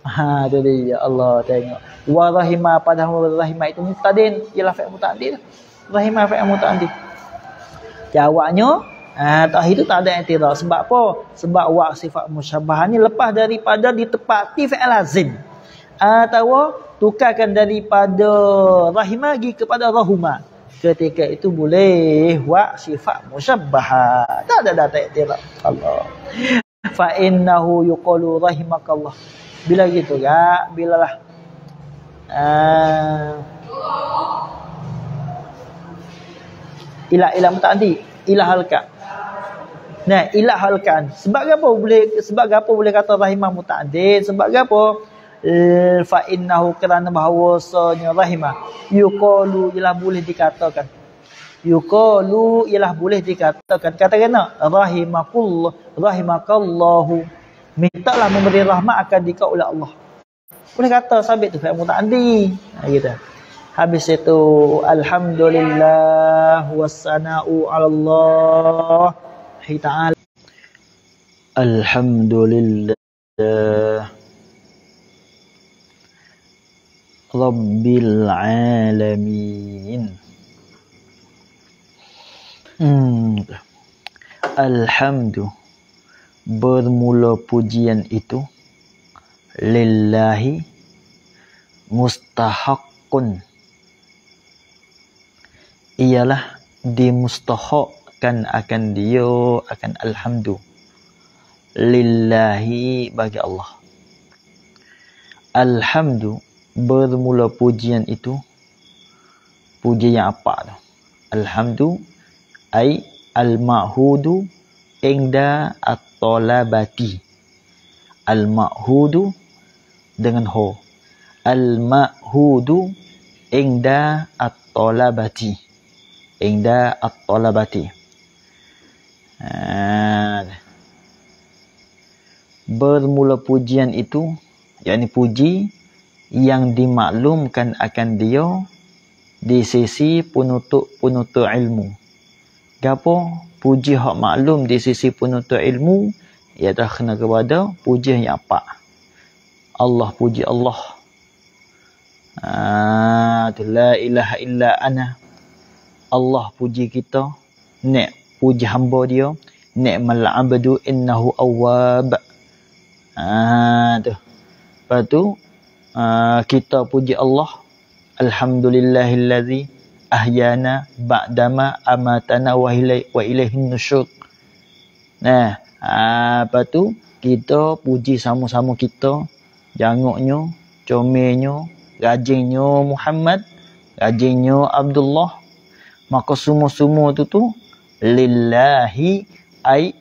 ha tu dia ya Allah tengok wa rahimah pada rahimah itu mutadin ialah fi'am mutadi Rahimah fi'am mutadi jawabnya Ha, tauhid itu tak ada i'tiraz sebab apa sebab wa sifat musyabbah ni lepas daripada ditepati fi'il lazim atau ha, tukarkan daripada rahimagi kepada rahuma ketika itu boleh wa sifat musyabbah tak ada data i'tiraz Allah fa innahu yuqulu rahimakallah bila gitu ya bila lah. uh, ila ila mutaaddi ilah halkan nah ilah halkan sebab apa boleh sebab apa boleh kata rahimah mutaaddid sebab apa eh, fa innahu kerana bahawasanya rahimah yuqalu ialah boleh dikatakan yuqalu ilah boleh dikatakan kata kena rahimakullah rahimakallahu mintalah memberi rahmat akan dikau oleh Allah boleh kata sabit tu fa mutaaddid nah, ha, gitu Habis itu alhamdulillah wassana'u 'ala Allah Ta'ala Alhamdulillah Rabbil alamin Hmm Alhamdu bermula pujian itu lillahi mustahakun ialah dimustahakkan akan dia akan alhamdulillah lillahi bagi Allah alhamdulillah bermula pujian itu pujian yang apa tu alhamdulillah ai al engda at-talabati almahudu dengan ho almahudu engda at-talabati inda at-talabati. Ha. Bermula pujian itu, yakni puji yang dimaklumkan akan dia di sisi penutup-penutup ilmu. Gapo puji hak maklum di sisi penutup ilmu ia dah kena kepada puji yang apa? Allah puji Allah. Ah, la ilaha illa ana Allah puji kita, nak puji hamba dia, nak mal'abdu innahu awwab. Ah tu. Lepas tu uh, kita puji Allah Alhamdulillahillazi ahyana ba'dama amatana wa ilai wa ilaihin nusyur. Nah, apa ha, tu? Kita puji sama-sama kita janguknya, comenya, rajinnya Muhammad, rajinnya Abdullah, maka semua-semua tu tu lillahi ai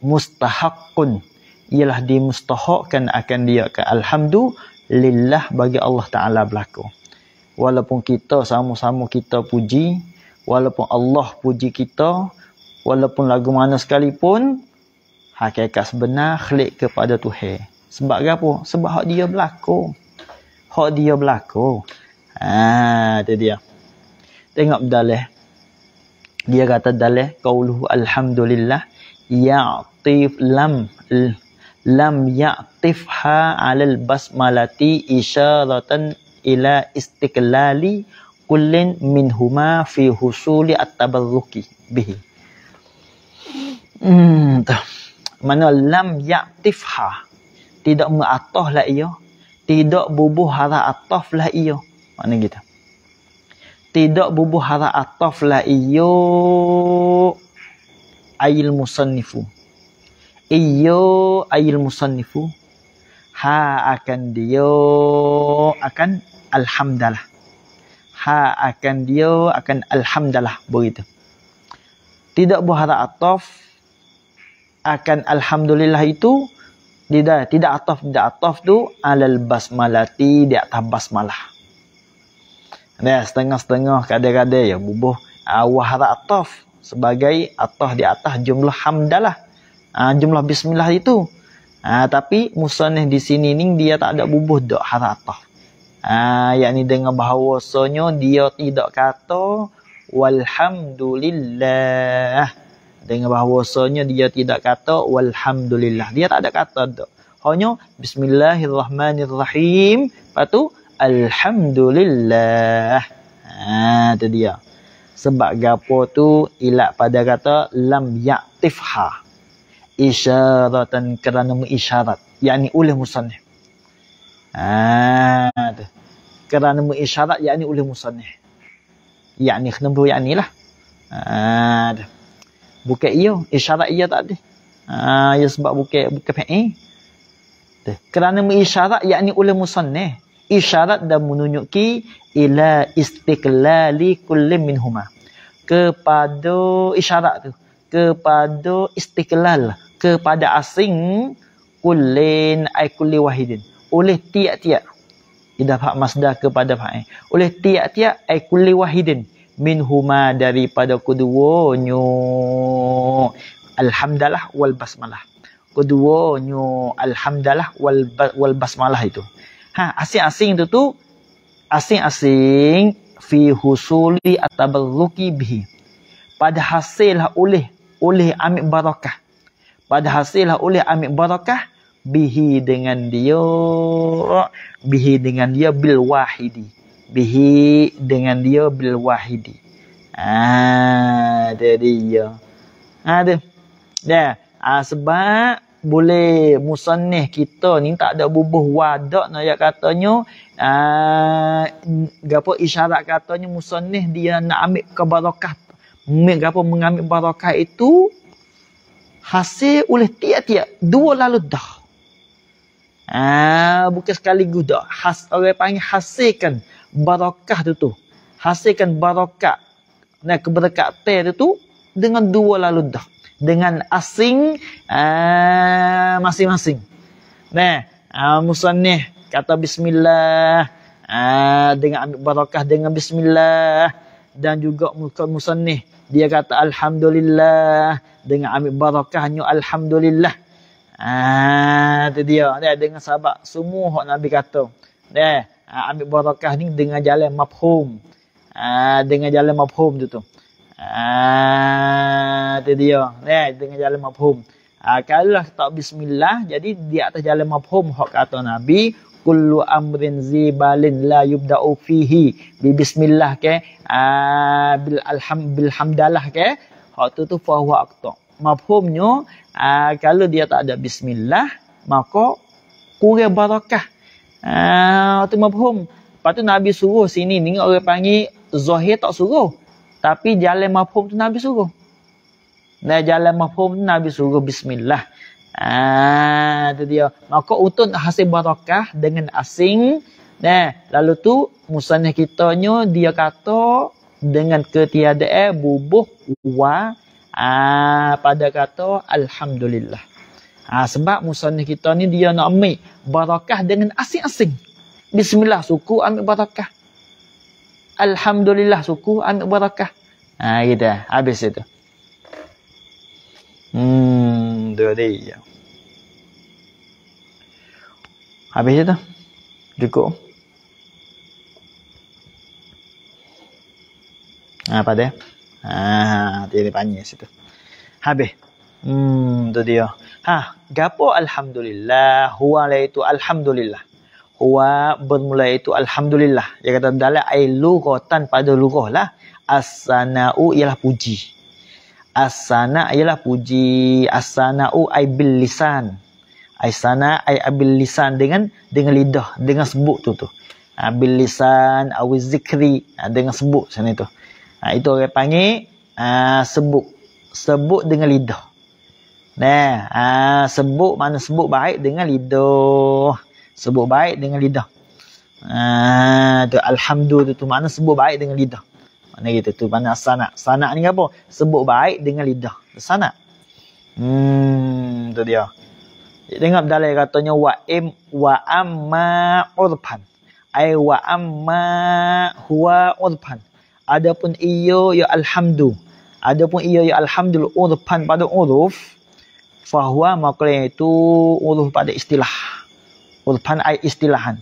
mustahaqqun ialah dimustahakkan akan dia ke alhamdulillah bagi Allah taala berlaku walaupun kita sama-sama kita puji walaupun Allah puji kita walaupun lagu mana sekalipun hakikat sebenar khlik kepada Tuhan sebab apa sebab hak dia berlaku hak dia berlaku ha tu dia tengok dalam dia kata dalam qauluhu alhamdulillah Ya tif lam lam ya ya'tifha alal basmalati isyaratan ila istiklali kullin minhuma fi husuli at-tabarruki bihi hmm tu mana lam ya ya'tifha tidak mengatahlah ia tidak bubuh harap ataflah ia mana kita gitu? tidak bubuh hara ataf la iyo ayil musannifu iyo ayil musannifu ha akan dio akan alhamdalah ha akan dio akan alhamdalah begitu tidak buhara atof akan alhamdulillah itu tidak tidak atof tidak atof tu alal basmalati di atas basmalah Nah, setengah-setengah kadang-kadang ya bubuh awah ra'tof sebagai atah di atas jumlah hamdalah. Ah ha, jumlah bismillah itu. Ah ha, tapi musannah di sini ni dia tak ada bubuh dak ra'tof. Ah yakni dengan bahawasanya dia tidak kata walhamdulillah. Dengan bahawasanya dia tidak kata walhamdulillah. Dia tak ada kata dak. Hanya bismillahirrahmanirrahim. Patu alhamdulillah. Ha tu dia. Sebab gapo tu ilat pada kata lam ya'tifha. Isyaratan kerana mengisyarat. Yani oleh musannif. Ha tu. Kerana mengisyarat yakni oleh musannif. Yakni khnabu yakni lah. Ha tu. Bukan ia isyarat ia tak ada. Ha ya sebab bukan bukan fi'il. Kerana mengisyarat yakni oleh musannif isyarat dan menunjuki ila istiklali kulli minhuma kepada isyarat tu kepada istiklal kepada asing kullin ai kulli wahidin oleh tiap-tiap idah fa masdar kepada fa eh. oleh tiap-tiap ai kulli wahidin minhuma daripada keduanya alhamdulillah wal basmalah keduanya nyu alhamdalah wal basmalah itu Ha, asing-asing itu tu asing-asing fi husuli atabluki bihi. Pada hasil lah oleh oleh ambil barakah. Pada hasil lah oleh ambil barakah bihi dengan dia bihi dengan dia bil wahidi. Bihi dengan dia bil wahidi. Ah, dia dia. Ada. Ha, ya. Ah, ha, sebab boleh musanih kita ni tak ada bubuh wadak nak ayat katanya uh, ah, apa isyarat katanya musanih dia nak ambil kebarakah apa mengambil barakah itu hasil oleh tiap-tiap dua lalu dah uh, bukan sekali guda Has, orang panggil hasilkan barakah tu tu hasilkan barakah nak keberkatan tu tu dengan dua lalu dah dengan asing ah, masing-masing. Uh, nah, uh, ah, musannih kata bismillah uh, dengan ambil barakah dengan bismillah dan juga muka musannih dia kata alhamdulillah dengan ambil barakahnya alhamdulillah. Ah uh, tu dia nah, dengan sahabat semua hak Nabi kata. Nah, uh, ambil barakah ni dengan jalan mafhum. Uh, dengan jalan mafhum tu tu. Ah, itu dia. Ya, eh, dengan jalan mafhum. Ah, kalau tak bismillah, jadi di atas jalan mafhum, hak kata Nabi, kullu amrin zibalin la yubda'u fihi bi bismillah ke ah, bil alhamdulillah ke hak tu tu fa huwa mafhumnya ah, kalau dia tak ada bismillah maka kurang barakah ah tu mafhum patu nabi suruh sini ni orang panggil zohir tak suruh tapi jalan mafhum tu Nabi suruh. Dan jalan mafhum tu Nabi suruh bismillah. Ah, tu dia. Maka utun hasil barakah dengan asing. Nah, lalu tu musanah kitanya dia kata dengan ketiadaan bubuh wa ah pada kata alhamdulillah. Ah sebab musanah kita ni dia nak ambil barakah dengan asing-asing. Bismillah suku ambil barakah alhamdulillah suku anak barakah. Ha gitu lah. habis itu. Hmm, dua dia. Habis itu. Cukup. Ha, apa dia? Ah, dia panjang situ. Habis. Hmm, tu dia. Ha, gapo alhamdulillah, huwa itu alhamdulillah wa bermula itu alhamdulillah dia kata dalam ai lughatan pada lughah lah asanau ialah puji asana ialah puji asanau ai bil lisan ai sana ai abil lisan dengan dengan lidah dengan sebut tu tu abil ha, lisan awi zikri ha, dengan sebut sana tu ha, itu orang panggil ha, sebut sebut dengan lidah Nah, ha, sebut mana sebut baik dengan lidah sebut baik dengan lidah. Ah tu alhamdulillah tu, tu makna sebut baik dengan lidah. Mana gitu tu mana sanak. Sanak ni apa? Sebut baik dengan lidah. Sanak. Hmm tu dia. Dengar dalil katanya wa im wa amma urfan. Ai wa amma huwa urfan. Adapun iyo ya alhamdulillah. Adapun iyo ya alhamdulillah urfan pada uruf fahuwa maklum itu uruf pada istilah ulfan ai istilahan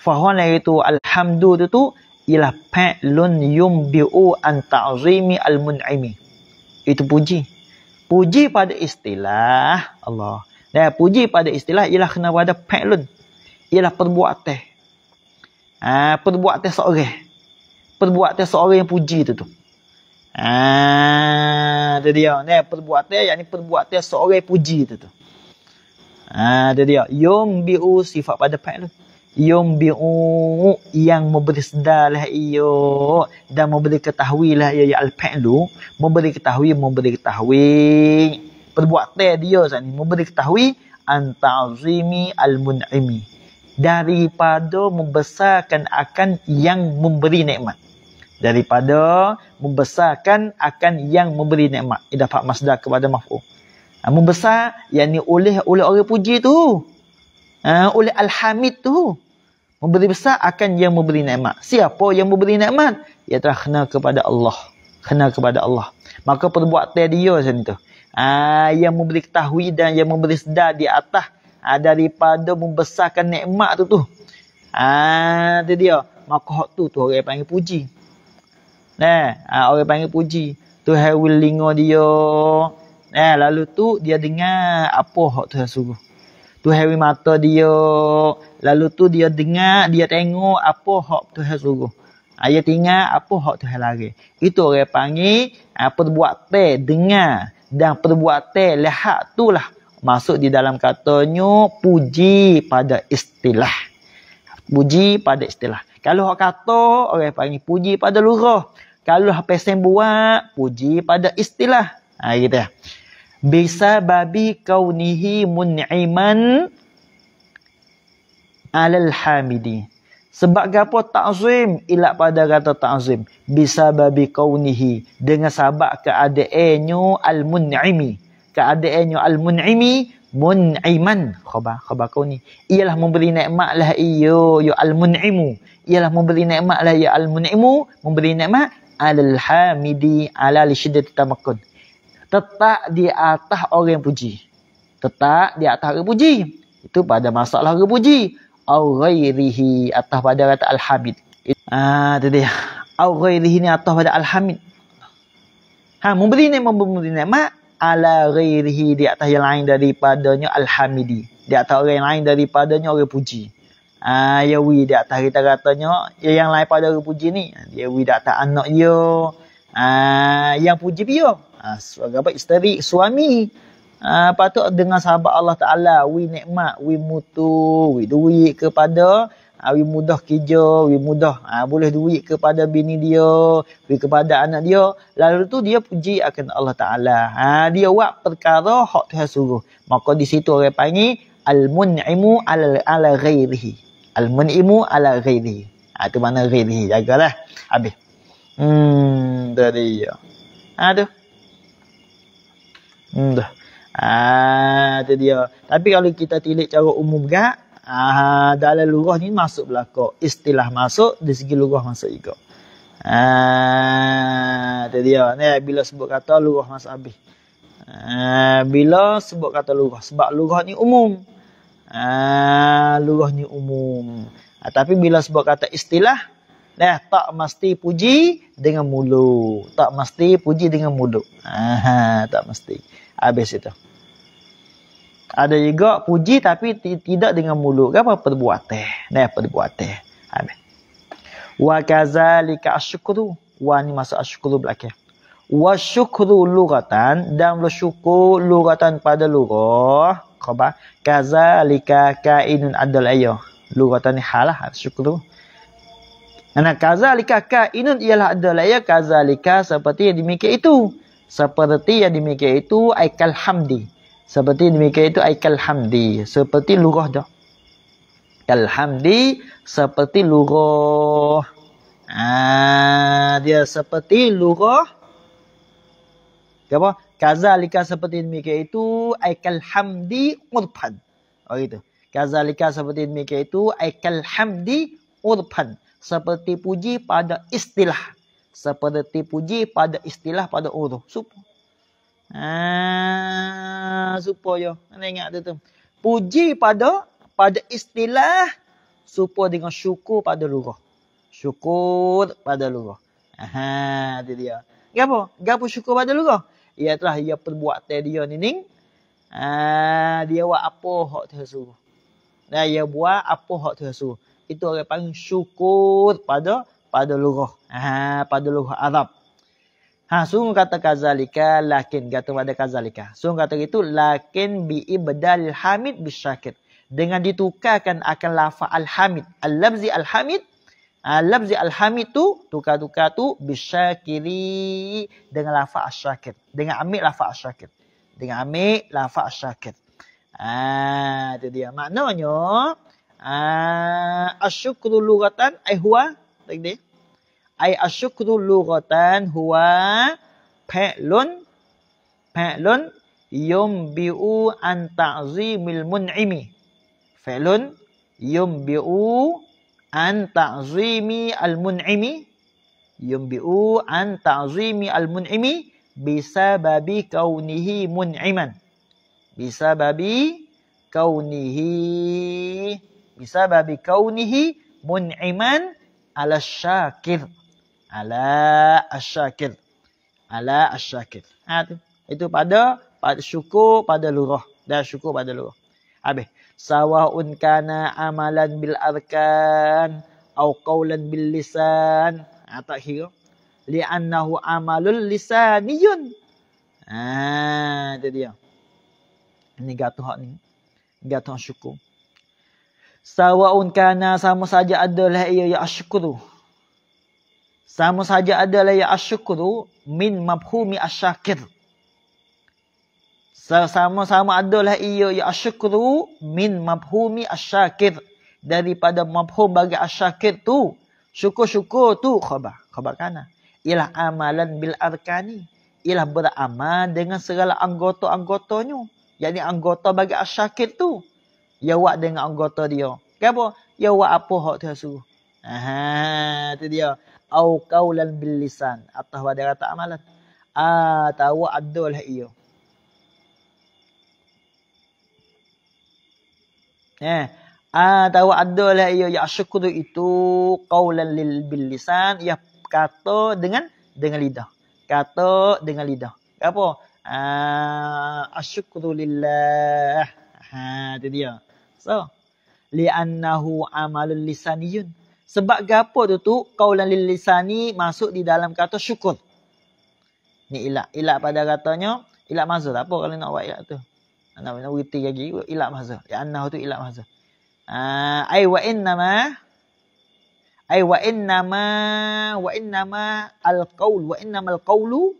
fahuan iaitu alhamdu tu ialah fa'lun yumbi'u an ta'zimi al mun'imi itu puji puji pada istilah Allah dan puji pada istilah ialah kena pada fa'lun ialah perbuatan ah ha, perbuatan seorang perbuatan seorang yang puji itu tu ah ha, tu dia ni perbuatan yang ni perbuatan seorang yang puji tu tu ha, Ha, dia dia. Yung bi'u sifat pada pa'at tu. Yung bi'u yang memberi sedarlah iyo. Dan memberi ketahui lah iyo ya, yang al-pa'at tu. Memberi ketahui, memberi ketahui. Perbuatan dia saat ni. Memberi ketahui. Antazimi al-mun'imi. Daripada membesarkan akan yang memberi nikmat. Daripada membesarkan akan yang memberi nikmat. Ia dapat masdar kepada maf'um. Ha, membesar yang ni oleh oleh orang puji tu. Ha, oleh Alhamid tu. Memberi besar akan yang memberi nikmat. Siapa yang memberi nikmat? Ia telah kena kepada Allah. Kena kepada Allah. Maka perbuatan dia macam tu. Ha, yang memberi ketahui dan yang memberi sedar di atas. Ha, daripada membesarkan nikmat tu tu. Ha, tu dia. Maka hak tu tu orang yang panggil puji. Nah, ha, orang panggil puji. Tu hewil lingo dia. Eh, lalu tu dia dengar apa hak Tuhan suruh. tu beri mata dia. Lalu tu dia dengar, dia tengok apa hak Tuhan suruh. Ha, ah, dia tinggal apa hak Tuhan lagi. Itu orang panggil ha, ah, perbuatan dengar. Dan perbuatan lihat tu lah. Masuk di dalam katanya puji pada istilah. Puji pada istilah. Kalau hak kata, orang panggil puji pada lurah. Kalau hak pesen buat, puji pada istilah. Ha, gitu ya bisa babi kau nihi mun'iman alal hamidi sebab gapo ta'zim ilak pada kata ta'zim bisa babi kau nihi dengan sabak keadaannya al mun'imi keadaannya al mun'imi mun'iman khabar khabar kau ni ialah memberi nikmat lah iyo yo al mun'imu ialah memberi nikmat lah ya al mun'imu memberi nikmat al hamidi ala lishdati tamakkun tetap di atas orang yang puji. Tetap di atas orang puji. Itu pada masalah orang puji. Au ghairihi atas pada kata Al-Hamid. Ah, itu dia. Au ghairihi ni atas pada Al-Hamid. Ha, memberi ni memberi ni. Ma ala ghairihi di atas yang lain daripadanya Al-Hamidi. Di atas orang yang lain daripadanya orang puji. Ah, ya wi di atas kita katanya. Ya yang lain pada orang puji ni. Ya wi di atas anak dia. Ah, yang puji dia. Ha, sebagai apa isteri suami uh, patut dengan sahabat Allah Taala wi nikmat wi mutu wi duit kepada Awi ha, mudah kerja, awi mudah ha, boleh duit kepada bini dia, duit kepada anak dia. Lalu tu dia puji akan Allah Ta'ala. Ha, dia buat perkara hak Tuhan suruh. Maka di situ orang panggil, Al-mun'imu ala, ala ghairihi. Al-mun'imu ala ghairihi. Ha, tu mana ghairihi, jagalah. Habis. Hmm, dari dia. Ha, tu. Hmm dah. Ah tu dia. Tapi kalau kita tilik cara umum gak, ah dalam lurah ni masuk belako. Istilah masuk di segi lurah masuk juga. Ah tu dia. Ni bila sebut kata lurah masuk habis. Ah bila sebut kata lurah sebab lurah ni umum. Ah lurah ni umum. Ah, tapi bila sebut kata istilah Nah, tak mesti puji dengan mulu. Tak mesti puji dengan mulu. Ah, tak mesti habis itu. Ada juga puji tapi tidak dengan mulut. Apa perbuatan? Nah, perbuatan. Amin. Wa kazalika asyukru. Wa ni masa asyukru belakang. Wa syukru lugatan. Dan bersyukur lugatan pada lugah. Khabar. Kazalika kainun adal ayah. Lugatan ni halah. Syukru. Karena kazalika kainun ialah adal Kaza lika seperti yang dimikir itu seperti yang demikian itu aikal hamdi seperti demikian itu aikal hamdi seperti lugah dah alhamdi seperti lugah ah ha, dia seperti lugah apa kazalika seperti demikian itu aikal hamdi urfan oh gitu kazalika seperti demikian itu aikal hamdi urfan seperti puji pada istilah seperti puji pada istilah pada oh urus. Supo. Ah, supo yo. Ana ingat tu tu. Puji pada pada istilah supo dengan syukur pada lurah. Syukur pada lurah. Aha, tu dia. Gapo? Gapo syukur pada lurah? Ia telah ia perbuatan dia ni ning. Ah, ha, dia buat apa hak Tuhan suruh. Dan ia buat apa hak Tuhan suruh. Itu orang panggil syukur pada pada lughah. Ha pada lughah Arab. Ha sungguh kata kazalika lakin kata pada kazalika. Sung kata itu lakin bi ibdal hamid bisyakir. Dengan ditukarkan akan lafa lafaz alhamid. Al-lafzi alhamid. Al-lafzi ha, alhamid tu tukar-tukar tu bisyakiri dengan lafa asyakir. Dengan ambil lafa asyakir. Dengan ambil lafa asyakir. Ah, itu dia. Maknanya, ah, asyukru lugatan ai eh, huwa takdir. Ai asyukru lughatan huwa fa'lun fa'lun yumbi'u an ta'zimil mun'imi. Fa'lun yumbi'u an ta'zimi al mun'imi yumbi'u an ta'zimi al mun'imi bisa babi kaunihi mun'iman. Bisa babi kaunihi bisa babi kaunihi mun'iman. Bisa babi kaunihi mun'iman ala syakir ala asyakir ala asyakir ha tu itu pada pada syukur pada lurah dan syukur pada lurah habis sawaun kana amalan bil arkan au qaulan bil lisan ha tak kira li annahu amalul lisaniyun ha tu dia ni gatuh hak ni gatuh syukur Sawaun kana sama saja adalah ia ya asyukuru. Sama saja adalah ya asyukuru min mabhumi asyakir. Sama-sama adalah ia ya asyukuru min mabhumi asyakir. Daripada mabhum bagi asyakir tu. Syukur-syukur tu khabar. Khabar kana? Ialah amalan bil arkani. Ialah beramal dengan segala anggota-anggotanya. Jadi anggota bagi asyakir tu dia buat dengan anggota dia. Kenapa? Dia buat apa hak Tuhan suruh. Aha, tu dia. Au qaulan bil lisan atau ada kata amalan. Ah, tahu adalah iyo. Eh, ah tahu adalah iyo ya syukur itu qaulan lil bil lisan ya kata dengan dengan lidah. Kata dengan lidah. Kan apa? Ah, asyukru lillah. Ha, itu dia paksa. Li'annahu amalul lisaniyun. Sebab gapo tu tu kaulan lil lisani masuk di dalam kata syukur. Ni ilak ilak pada katanya ilak mazhab tak apa kalau nak buat ilat tu. Ana nak uti lagi ilak mazhab. Li'annahu tu ilak mazhab. Ah ai wa innama ai wa innama wa innama al-qaul wa al qawlu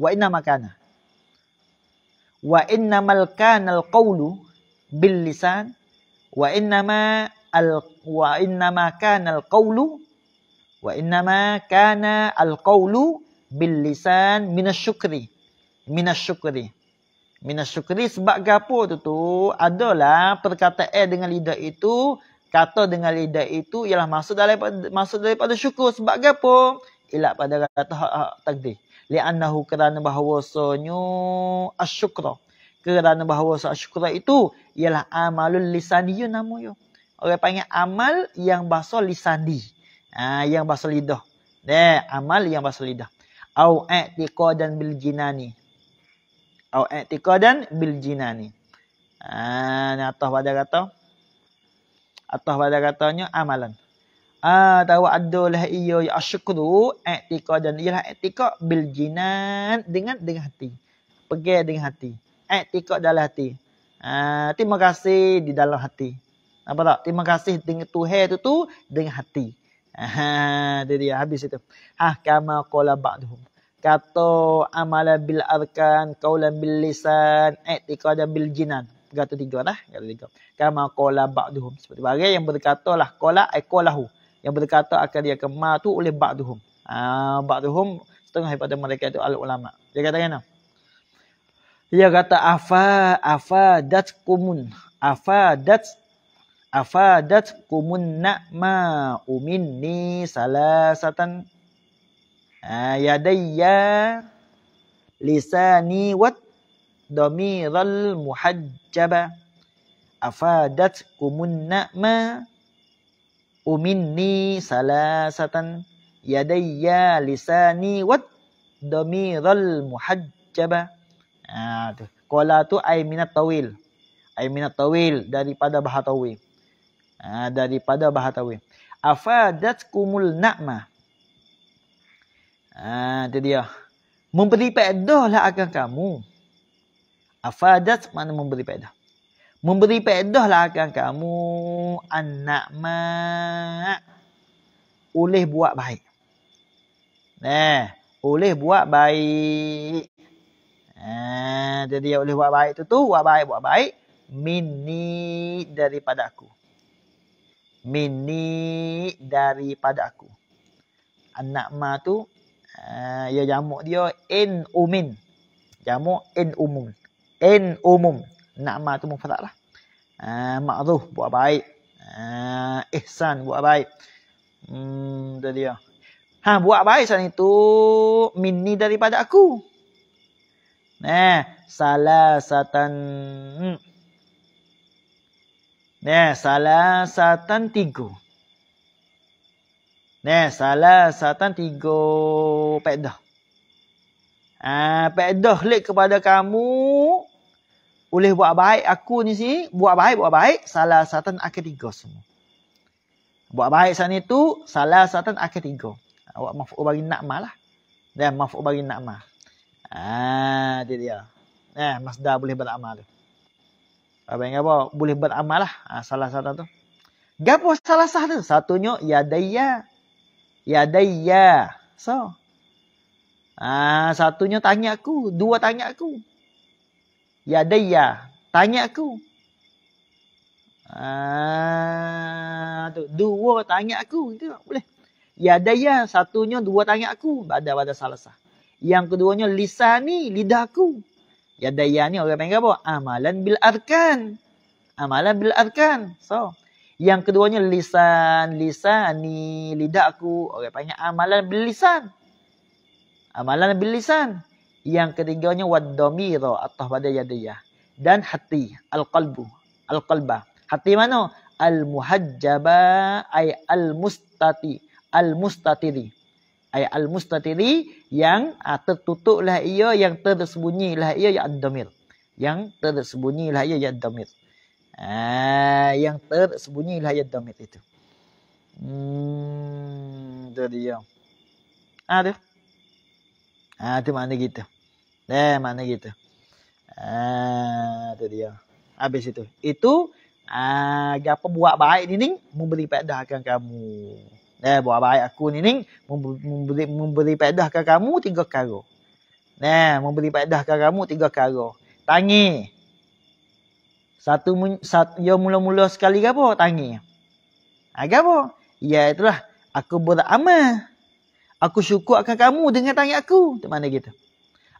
wa innama kana wa innamal kana al-qawlu bil lisan wa innama al wa innama kana al qawlu wa innama kana al qawlu bil lisan min asy-syukri min syukri min syukri sebab gapo tu tu adalah perkataan dengan lidah itu kata dengan lidah itu ialah maksud daripada masuk daripada syukur sebab gapo ialah pada kata takdir li'annahu kerana bahawasanya asy-syukra kerana bahawa syukur itu ialah amalul lisani yo ya nama yo. Orang panggil amal yang bahasa lisani. Ha, yang bahasa lidah. Eh, amal yang bahasa lidah. Au i'tiqadan bil jinani. Au i'tiqadan bil jinani. Ah, ha, atas pada kata atas pada katanya amalan. Ah, tahu adalah iyo ya syukru i'tiqadan ialah i'tiqad bil jinan dengan dengan hati. Pergi dengan hati i'tiqad eh, dalam hati. Ha, terima kasih di dalam hati. Apa tak? Terima kasih dengan Tuhan tu tu dengan hati. Ha, dia dia habis itu. Ah, kama qala ba'duhum. Kata amala bil arkan qaulan bil lisan i'tiqad bil jinan. Kata tiga lah. Kata tiga. Kama qala ba'duhum. Seperti bagai yang berkata lah ai ekolahu. Yang berkata akan dia kemar tu oleh ba'duhum. Ha, ba'duhum setengah daripada mereka itu al-ulama. Dia kata kenapa? Ia kata afa dat kumun dat afadat dat kumun nak na'ma umini ha, salasatan yadayya lisani wat domi damiral muhajjaba dat kumun nak na'ma umini salasatan yadayya lisani wat domi damiral muhajjaba Ha, tu. Kola tu ai minat tawil. Ai minat tawil daripada bahatawi. Ha, daripada bahatawi. Afadat kumul na'ma. Ha, tu dia. Memberi pedah lah akan kamu. Afadat mana memberi pedah. Memberi pedah lah akan kamu. Anak mak. Oleh buat baik. Nah, oleh buat baik. Ah, jadi yang boleh buat baik tu tu buat baik buat baik mini daripada aku mini daripada aku anak ma tu uh, ya jamuk dia in umin jamuk in umum in umum Anak ma tu mufrad lah uh, ma'ruf buat baik uh, ihsan buat baik hmm dia ha buat baik sana itu mini daripada aku Ne, salasatan. Hmm. Ne, salasatan tigo. Ne, salasatan tigo pedah. Ah, ha, pedah lek kepada kamu boleh buat baik aku ni sini buat baik buat baik salah satan akhir tiga semua buat baik sana tu salah satan akhir tiga awak maf'u bagi nak malah dan maf'u bagi nak malah Ah, dia. Eh, masdar boleh beramal tu. Apa yang apa? Boleh beramal lah. Ha, salah satu tu. Gapo salah satu? Satunya, ya Yadaya, Ya So. Ah, ha, satunya tanya aku. Dua tanya aku. Yadaya, Tanya aku. Ah, tu dua tanya aku itu boleh. Ya daya satunya dua tanya aku. Ada ada salah sah. Yang keduanya lisani ni ya dayani. Yadaya ni orang panggil apa? Amalan bil arkan. Amalan bil arkan. So, yang keduanya lisan, lisani ni lidah aku. Orang panggil amalan bil lisan. Amalan bil lisan. Yang ketiganya wadomiro atau pada yadaya. Dan hati, al-qalbu, al-qalba. Hati mana? Al-muhajjaba ay al-mustati, al-mustatiri. al ayat al-mustatiri yang uh, ah, tertutuplah ia yang tersembunyilah ia ya ad-damir yang tersembunyilah ia ya ad-damir uh, yang tersembunyilah ya ad-damir itu hmm tu dia ada ah tu ah, mana gitu eh mana gitu ah tu dia habis itu itu ah uh, apa buat baik ni ni memberi faedah akan kamu Nah, eh, buat baik aku ni ni memberi memberi faedah ke kamu tiga perkara. Nah, eh, memberi faedah ke kamu tiga perkara. Tangi. Satu satu yo ya mula-mula sekali ke apa? Tangi. Agak ha, apa? Ya itulah aku beramal. Aku syukur akan kamu dengan tangi aku. Tu mana gitu.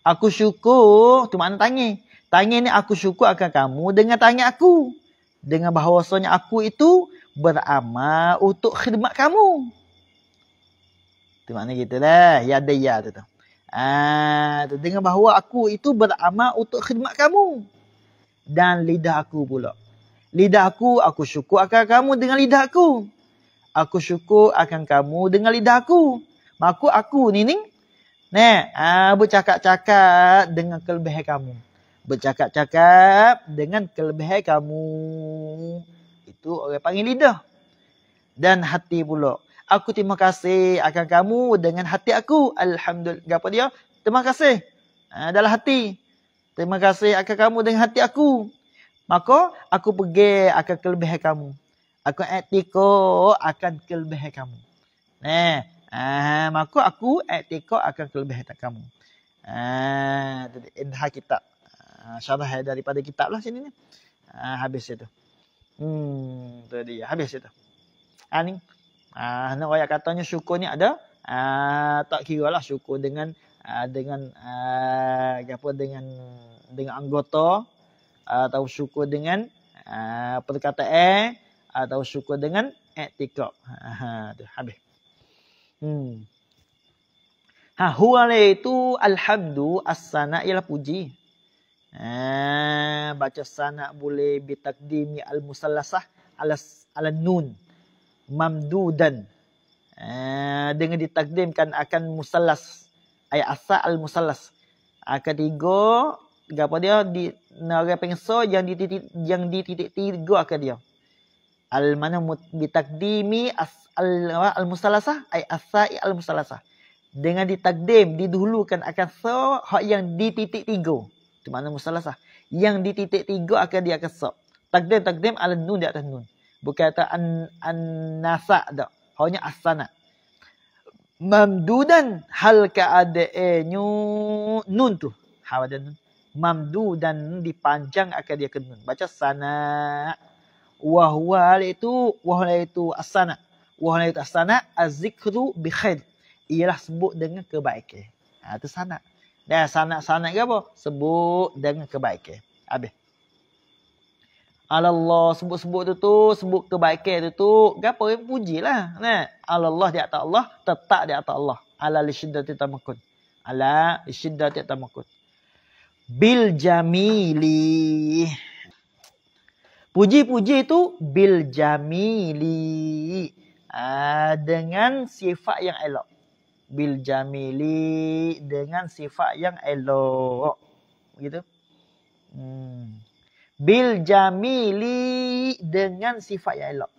Aku syukur tu mana tangi. Tangi ni aku syukur akan kamu dengan tangi aku. Dengan bahawasanya aku itu beramal untuk khidmat kamu. Itu maknanya kita lah. Ya ada ya tu. tu. Ah, dengan bahawa aku itu beramal untuk khidmat kamu. Dan lidah aku pula. Lidah aku, aku syukur akan kamu dengan lidah aku. Aku syukur akan kamu dengan lidah aku. Maka aku ni ni. Nah, ah, bercakap-cakap dengan kelebihan kamu. Bercakap-cakap dengan kelebihan kamu. Tu, orang panggil lidah. Dan hati pula. Aku terima kasih akan kamu dengan hati aku. Alhamdulillah. Apa dia? Terima kasih. Ha, dalam hati. Terima kasih akan kamu dengan hati aku. Maka aku pergi akan kelebihan kamu. Aku etiko akan kelebihan kamu. Nah, eh, eh, maka aku etiko akan kelebihan kamu. Ah, eh, kitab. Syarah daripada kitab lah sini ni. Eh, habis itu. Hmm, tu dia. Habis cerita. Ah, ha ni. Ah, nak ayat katanya syukur ni ada ah, tak kira lah syukur dengan ah, dengan ah, apa dengan dengan anggota ah, atau syukur dengan ah, perkataan eh, atau syukur dengan etika. Ah, ha, tu habis. Hmm. Ha huwa itu alhamdu as-sana ialah puji. Ah, baca sana boleh bi al musallasah alas ala nun mamdudan eh dengan ditakdimkan akan musallas ayat asa al musallas ah, ketiga gapo dia di nara pengso yang di titik yang di titik tiga akan dia al mana bi takdimi as al, al musallasah ayat asa al musallasah dengan ditakdim didahulukan akan so hak yang di titik tiga itu makna musalas lah. Yang di titik tiga akan dia akan sob. Takdim, takdim ala nun di atas nun. Bukan kata an, an nasa tak. Hanya asana. Mamdudan hal keadaannya nun tu. Hawadan nun. Mamdudan dipanjang akan dia ke nun. Baca sana. Wahual itu, wahual itu asana. Wahual itu asana azikru bikhid. Ialah sebut dengan kebaikan. Ha, itu sana. Dan sanat-sanat ke apa? Sebut dengan kebaikan. Habis. Allah sebut-sebut tu tu, sebut kebaikan tu tu, gapo yang eh, pujilah. Nah, Allah di atas Allah, tetap di atas Allah. Ala lisyiddati tamakun. Ala lisyiddati tamakun. Bil jamili. Puji-puji tu bil jamili. Ah dengan sifat yang elok bil jamili dengan sifat yang elok gitu hmm. bil jamili dengan sifat yang elok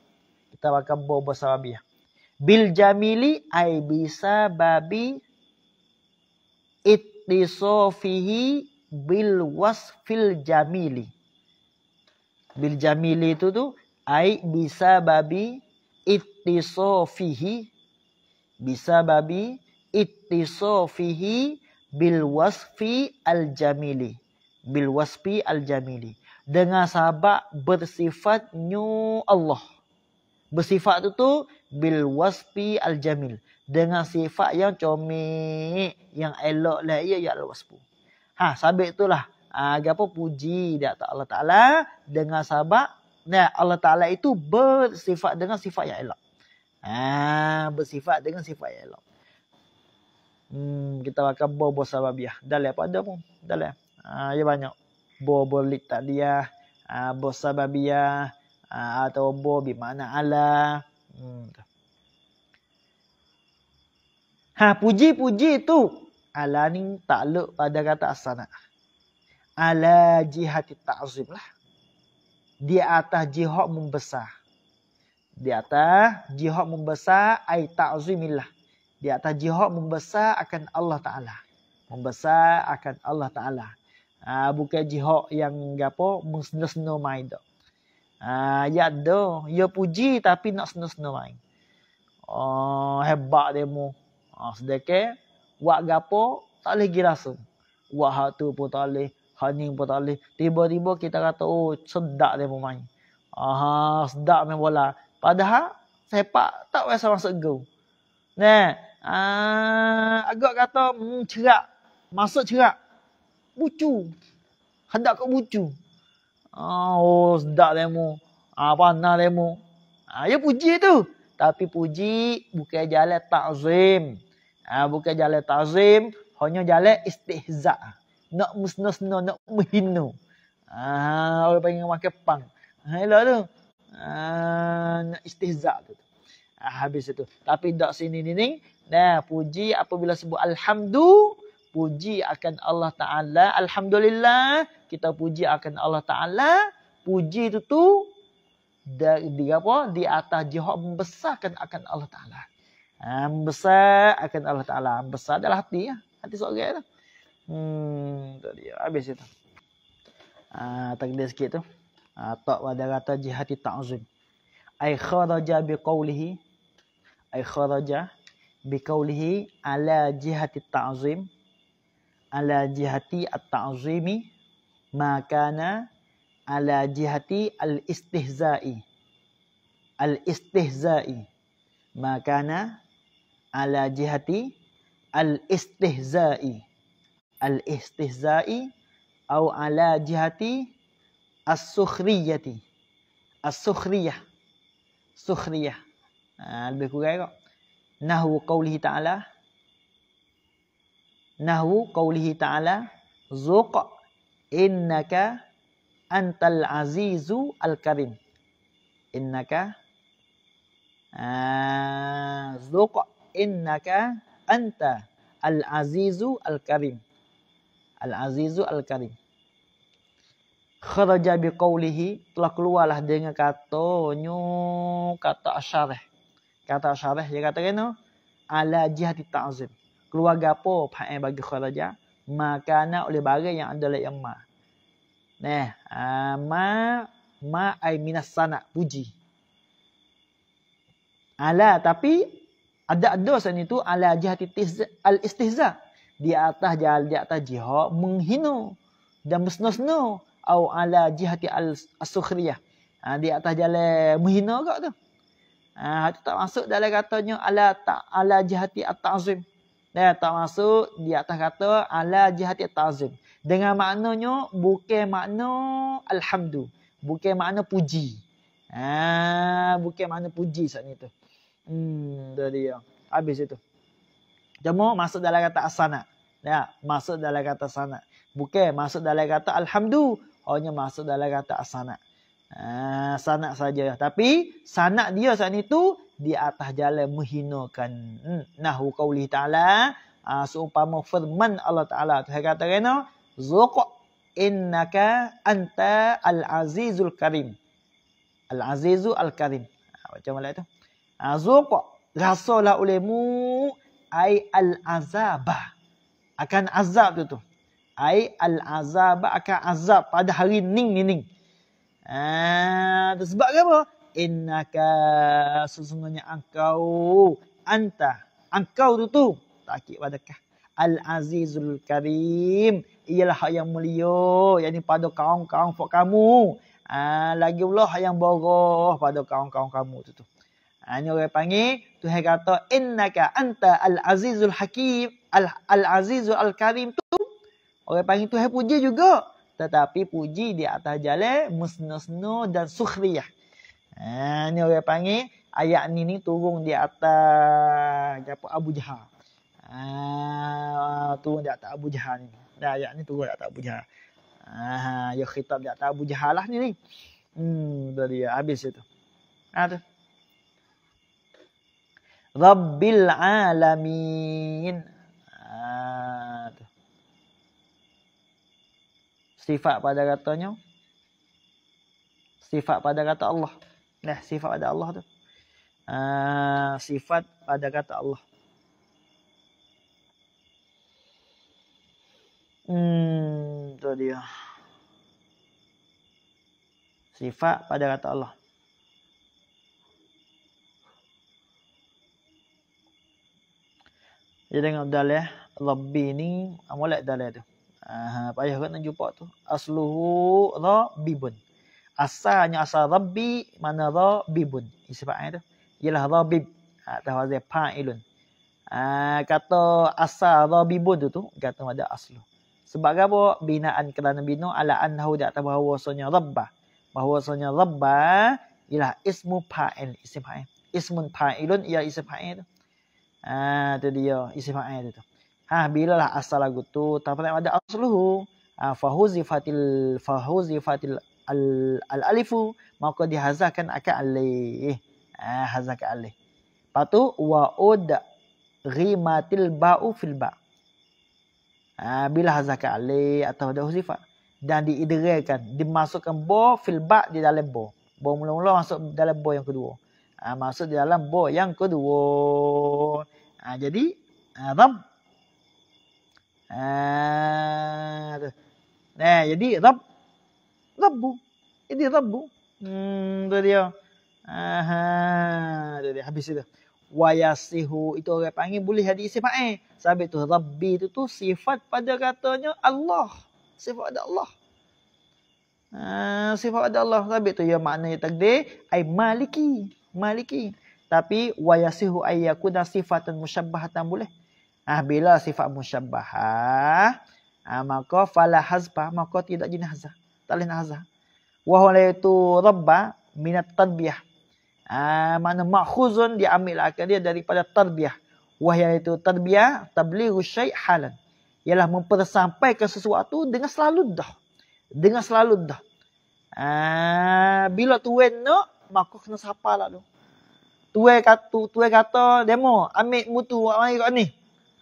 kita akan bawa bahasa Arab ya bil jamili ai bisa babi ittisafihi bil wasfil jamili bil jamili itu tu ai bisa babi ittisofihi bisababi ittisafihi bil wasfi al jamili bil wasfi al jamili dengan sahabat bersifat nyu Allah bersifat tu tu bil wasfi al jamil dengan sifat yang comel yang elok lah ya ya al wasfu ha sabik itulah ha, agak apa puji dia tak Allah Taala dengan sahabat Nah, Allah Ta'ala itu bersifat dengan sifat yang elok. Ha, bersifat dengan sifat yang elok. Hmm, kita makan buah-buah sababiah. Dah lah apa pun. Dah lah. Ha, ya banyak. Buah-buah lik tadiah. Ha, buah sababiah. Ha, atau buah mana ala? Hmm. Ha, puji-puji tu. Allah ni takluk pada kata asana. Ala jihati ta'zim lah. Di atas jihad membesar di atas jihad membesar ai ta'zimillah di atas jihad membesar akan Allah taala membesar akan Allah taala ha, bukan jihad yang gapo musnasno mai dok ha, ya do yo ya puji tapi nak snasno mai oh ha, hebat demo ha, sedekah buat gapo tak lagi girasa buat hak tu pun tak boleh hanying pun tak boleh. Tiba-tiba kita kata, oh sedap demo pemain. Aha, sedap main bola. Padahal sepak tak biasa masuk gol. Nah, uh, agak kata hmm, cerak. Masuk cerak. Bucu. Hendak kau bucu. Oh, oh sedap lemu. Ah, nak lemu. Ah, ya puji tu. Tapi puji bukan jalan takzim. Ah, bukan jalan takzim. Hanya jalan istihza. Nak musnah-senah, nak menghina. Ah, orang panggil makan pang. Ah, elok tu. Ah, nak istihza tu. Ah, tu. habis itu. Tapi dak sini ni ni. Nah, puji apabila sebut alhamdu, puji akan Allah Taala. Alhamdulillah, kita puji akan Allah Taala. Puji itu tu dari di apa? Di atas jihad membesarkan akan Allah Taala. Ah, membesar akan Allah Taala. Besar adalah hati ya. Hati seorang tu. Hmm, tadi habis itu. Ah, ha, takdir sikit tu atau ha, pada kata jihati ta'zim. Ay kharaja biqawlihi. Ay kharaja biqawlihi ala jihati ta'zim. Ala jihati at-ta'zimi. Makana ala jihati al-istihzai. Al-istihzai. Makana ala jihati al-istihzai. Al-istihzai. Atau ala jihati al-istihzai. السخرية السخرية سخرية نهو قوله تعالى نهو قوله تعالى زوق إنك أنت العزيز الكريم إنك زوق آه، إنك أنت العزيز الكريم العزيز الكريم kharaja biqaulihi telah keluarlah dengan katonyo kata asyarah kata asyarah dia kata kena ala jihati ta'zim keluarga apa pakai bagi kharaja makana oleh barang yang ada lek ma nah ha, ma ma ai minas sana puji ala tapi ada ada sen itu ala jihati al istihza di atas jahal di atas jihad menghina dan mesno au ala jihati al sukhriyah ha, di atas jalan menghina kak tu ha itu tak masuk dalam katanya ala ta ala jihati at ta'zim dan tak masuk di atas kata ala jihati at ta'zim dengan maknanya bukan makna alhamdu bukan makna puji ha bukan makna puji saat ni tu hmm tu dia habis itu jamu masuk dalam kata asana ya masuk dalam kata sana bukan masuk dalam kata alhamdu hanya masuk dalam kata sanak. Ah, ha, sanak saja. Tapi sanak dia saat itu di atas jalan menghinakan hmm. nahwu qauli taala ah, seumpama firman Allah taala tu kata kena zuq innaka anta al azizul karim al Azizul al karim ah, ha, macam mana tu ah, zuq rasalah olehmu ai al Azabah akan azab tu tu ai al azab akan azab pada hari ning ni ning. Ah, ha, sebab apa? Innaka sesungguhnya engkau anta engkau tu tu takik padakah al azizul karim ialah yang mulia yakni pada kaum-kaum pok kamu. Ah, lagi pula yang boroh pada kaum-kaum kamu tu tu. Ha, ini orang panggil Tuhan kata innaka anta al azizul hakim al azizul al karim tu Orang panggil Tuhan puji juga. Tetapi puji di atas jalan musnusnu dan sukhriyah. Ha, ni orang panggil ayat ni ni turun di atas apa Abu Jahal. Ha, turun di atas Abu Jahal ni. Dan ayat ni turun di atas Abu Jahal. Ha, ya khitab di atas Abu Jahal lah ni ni. Hmm, tadi dia habis itu. Ha, tu. Rabbil Alamin. Ha, tu sifat pada katanya sifat pada kata Allah nah sifat pada Allah tu uh, sifat pada kata Allah hmm tu dia sifat pada kata Allah Dia tengok dalih eh? Rabbi ni Amulat ah, dalih tu Ha, payah kan nak jumpa tu. Asluhu rabibun. Asalnya asal rabbi mana rabibun. Isipat ayat tu. Ialah rabib. Ha, tahu azir pa'ilun. Ha, kata asal rabibun tu tu. Kata ada asluh. Sebab apa? Binaan kerana bina ala anahu di atas bahawasanya rabbah. Bahawasanya rabbah ialah ismu pa'il. Isipat ayat. Ismun pa'ilun ia isipat ha, ayat ah tu dia isipat ayat tu ah bilalah asalagu tu tapi ada asluhu ah, fahuzi fatil fahuzi fatil al, alifu maka dihazakan akan alih ah hazak alih patu wa ud ghimatil ba'u fil ba ah, bila hazak alih atau ada huzifa dan diidrakan dimasukkan bo fil ba di dalam bo bo mula-mula masuk dalam bo yang kedua ah, masuk di dalam bo yang kedua ah, jadi ah, Ah. Nah, eh, jadi rab rabbu. Ini rabbu. Hmm, tu dia. Aha, tu dia habis itu. Wayasihu itu orang panggil boleh jadi sifat eh. Sabit tu rabbi itu tu sifat pada katanya Allah. Sifat pada Allah. Ah, sifat pada Allah. Sabit tu ya maknanya takdir ai maliki. Maliki. Tapi wayasihu ayyakuna sifatan musyabbahatan boleh. Ah bila sifat musyabbah, ah maka fala hazbah, maka tidak jinazah. Tak boleh nazah. Wa huwa itu rabba min at-tarbiyah. Ah makna makhuzun diambil akan dia daripada tarbiyah. Wa yaitu tarbiyah tablighu syai' halan. Ialah mempersampaikan sesuatu dengan selalu dah. Dengan selalu dah. Ah bila tuan nak maka kena sapalah tu. Tuai kata, tuai kata demo ambil mutu awak ni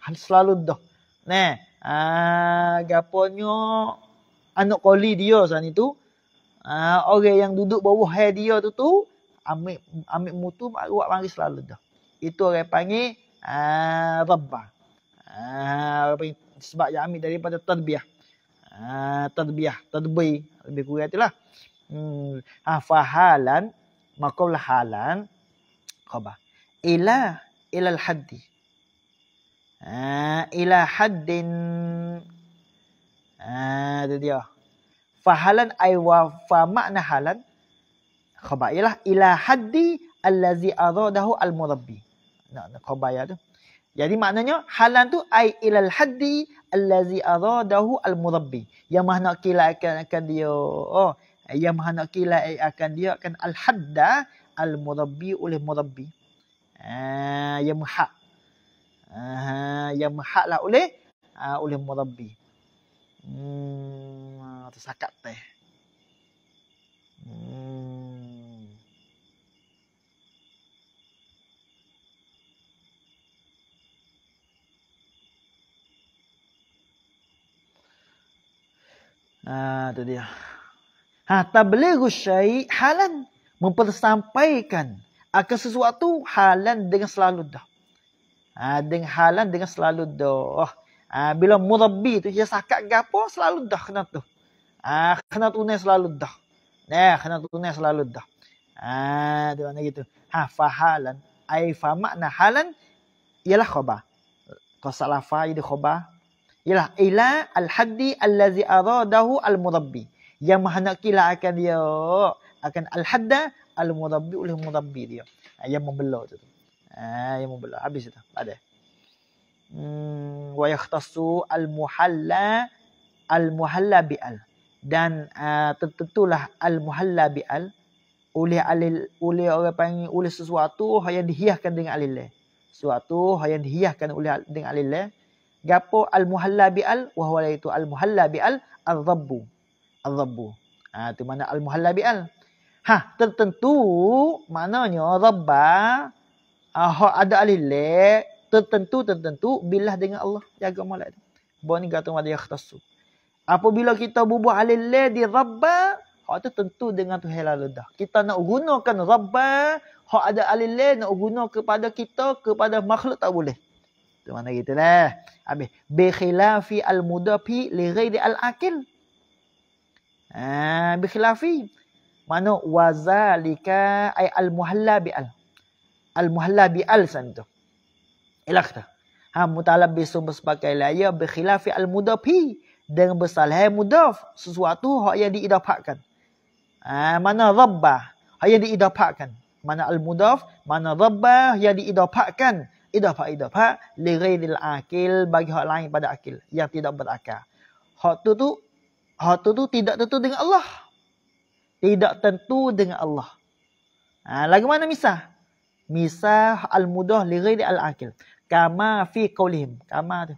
hal selalu dah. Nah, gaponyo anak koli dia sana itu. Ah, orang yang duduk bawah hai dia tu tu ambil ambil mutu awak panggil selalu dah. Itu orang panggil ah babba. Ah orang sebab yang ambil daripada tadbiah. Ah tadbiah, tadbi lebih kurang itulah. Hmm, ha fahalan maqul halan khabar. Ila ila al-haddi. Ah ila haddin. Ah tu dia. Fahalan ai wa fa makna halan khabar ialah ila haddi allazi aradahu al-murabbi. Nak nak khabar ya tu. Jadi maknanya halan tu ai ilal haddi allazi aradahu al-murabbi. Yang mahna kila akan, akan dia oh yang mahna kila akan dia akan al-hadda al-murabbi oleh murabbi. Ah yang hak ha, yang mahaklah oleh ha, oleh murabbi. Hmm, ah, tersakat teh. Hmm. Ah, tu dia. Ha, tablighu syai halan mempersampaikan akan sesuatu halan dengan selalu dah. Ah, dengan halan dengan selalu dah. Oh, ah bila murabbi tu dia sakat gapo selalu dah kena tu. Ah kena tunai selalu dah. Nah kena tunai selalu dah. Ah tu mana gitu. Ha fa halan ai fa makna halan ialah khabar. Tasalafa itu khabar. Ialah ila al haddi allazi aradahu al murabbi. Yang menghendakilah akan dia akan al hadda al murabbi oleh murabbi dia. Ah, yang membelah tu. Ah, yang mubalah. Habis itu. Ada. Hmm, wa yakhtassu al-muhalla al-muhalla bi al Dan uh, tertentulah al-muhalla bi al Oleh alil, oleh orang panggil, oleh sesuatu yang dihiaskan dengan alil. Sesuatu yang dihiaskan oleh dengan alil. Gapo al-muhalla bi al Wahuala itu al-muhalla bi Al-dhabbu. al Al-dhabbu. Ah, tu mana al-muhalla bi al. Ha, tertentu maknanya Rabbah Ha, ada ahli le, tertentu tertentu bila dengan Allah jaga molek tu. Bo ni kata wa yakhtassu. Apabila kita bubuh ahli le di rabba, hak tu tentu dengan tu halal dah. Kita nak gunakan rabba, hak ada ahli le nak guna kepada kita, kepada makhluk tak boleh. Tu mana kita lah. Habis. Bi khilafi al-mudafi li ghairi al-akil. Ah bi khilafi. Mana wazalika ay al-muhalla bi al al-muhallabi alsan tu. Ilah kata. Ha mutalab bi sumpah sebagai laya berkhilafi al-mudafi dengan bersalah mudaf sesuatu hak yang diidapakan. Ha, mana dhabba hak yang diidapakan. Mana al-mudaf, mana dhabba yang diidapakan. Idapak idapak li ghairil akil bagi hak lain pada akil yang tidak berakal. Hak tu tu hak tu tu tidak tentu dengan Allah. Tidak tentu dengan Allah. Ha, lagi mana misal? misah al-mudah li ghairi al aqil kama fi qaulihim kama tu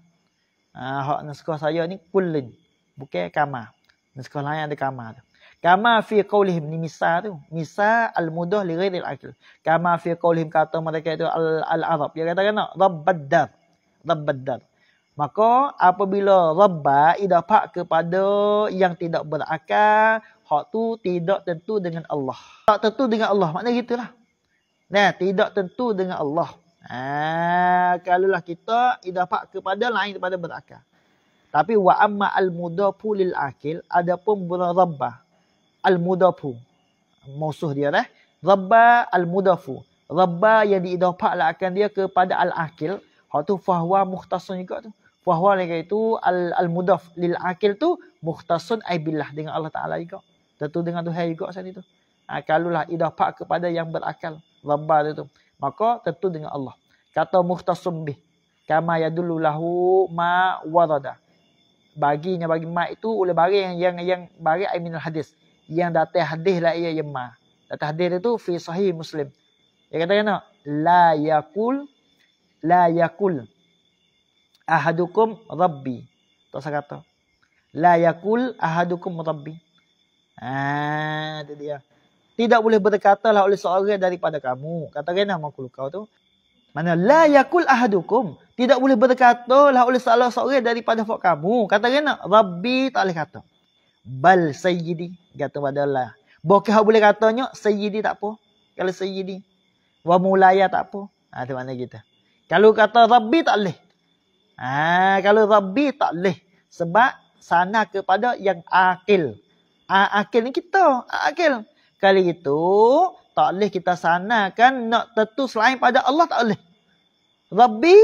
ah uh, hak saya ni kullin bukan kama naskah lain ada kama tu kama fi qaulihim ni misah tu misah al-mudah li ghairi al aqil kama fi qaulihim kata mereka itu al-arab dia kata kena rabbaddar rabbaddar Maka apabila rabba idafak kepada yang tidak berakal, hak tu tidak tentu dengan Allah. Tak tentu dengan Allah. Maknanya gitulah. Nah, tidak tentu dengan Allah. Ha, kalaulah kita idafak kepada lain daripada berakal. Tapi wa amma al mudafu lil akil adapun murabba al mudafu musuh dia lah. Rabba al mudafu. Rabba yang diidafak lah akan dia kepada al akil. Hak tu fahwa mukhtasun juga tu. Fahwa lagi itu al al mudaf lil akil tu mukhtasun ai billah dengan Allah Taala juga. Tentu dengan Tuhan juga sat itu. Ha, kalaulah idafak kepada yang berakal verbal itu. Maka tentu dengan Allah. Kata muhtasum bih. Kama yadullu lahu ma warada. Baginya bagi ma itu oleh bagi yang yang yang bagi aminul hadis. Yang datang hadis lah ia yang ma. Datang hadis itu fi sahih muslim. Dia kata kena. La yakul. La yakul. Ahadukum rabbi. Tak saya kata. La yakul ahadukum rabbi. Ah, itu dia tidak boleh berkatalah oleh seorang daripada kamu. Kata kena makul kau tu. Mana la yakul ahadukum. Tidak boleh berkatalah oleh salah seorang daripada fok kamu. Kata kena Rabbi tak boleh kata. Bal sayyidi. Kata pada Allah. Bukan boleh katanya sayyidi tak apa. Kalau sayyidi. Wa mulaya tak apa. Ha, itu mana kita. Kalau kata Rabbi tak boleh. Ha, kalau Rabbi tak boleh. Sebab sana kepada yang akil. Ha, akil ni kita. Ha, akil. Kali itu, tak boleh kita kan, nak tentu selain pada Allah tak boleh. Rabbi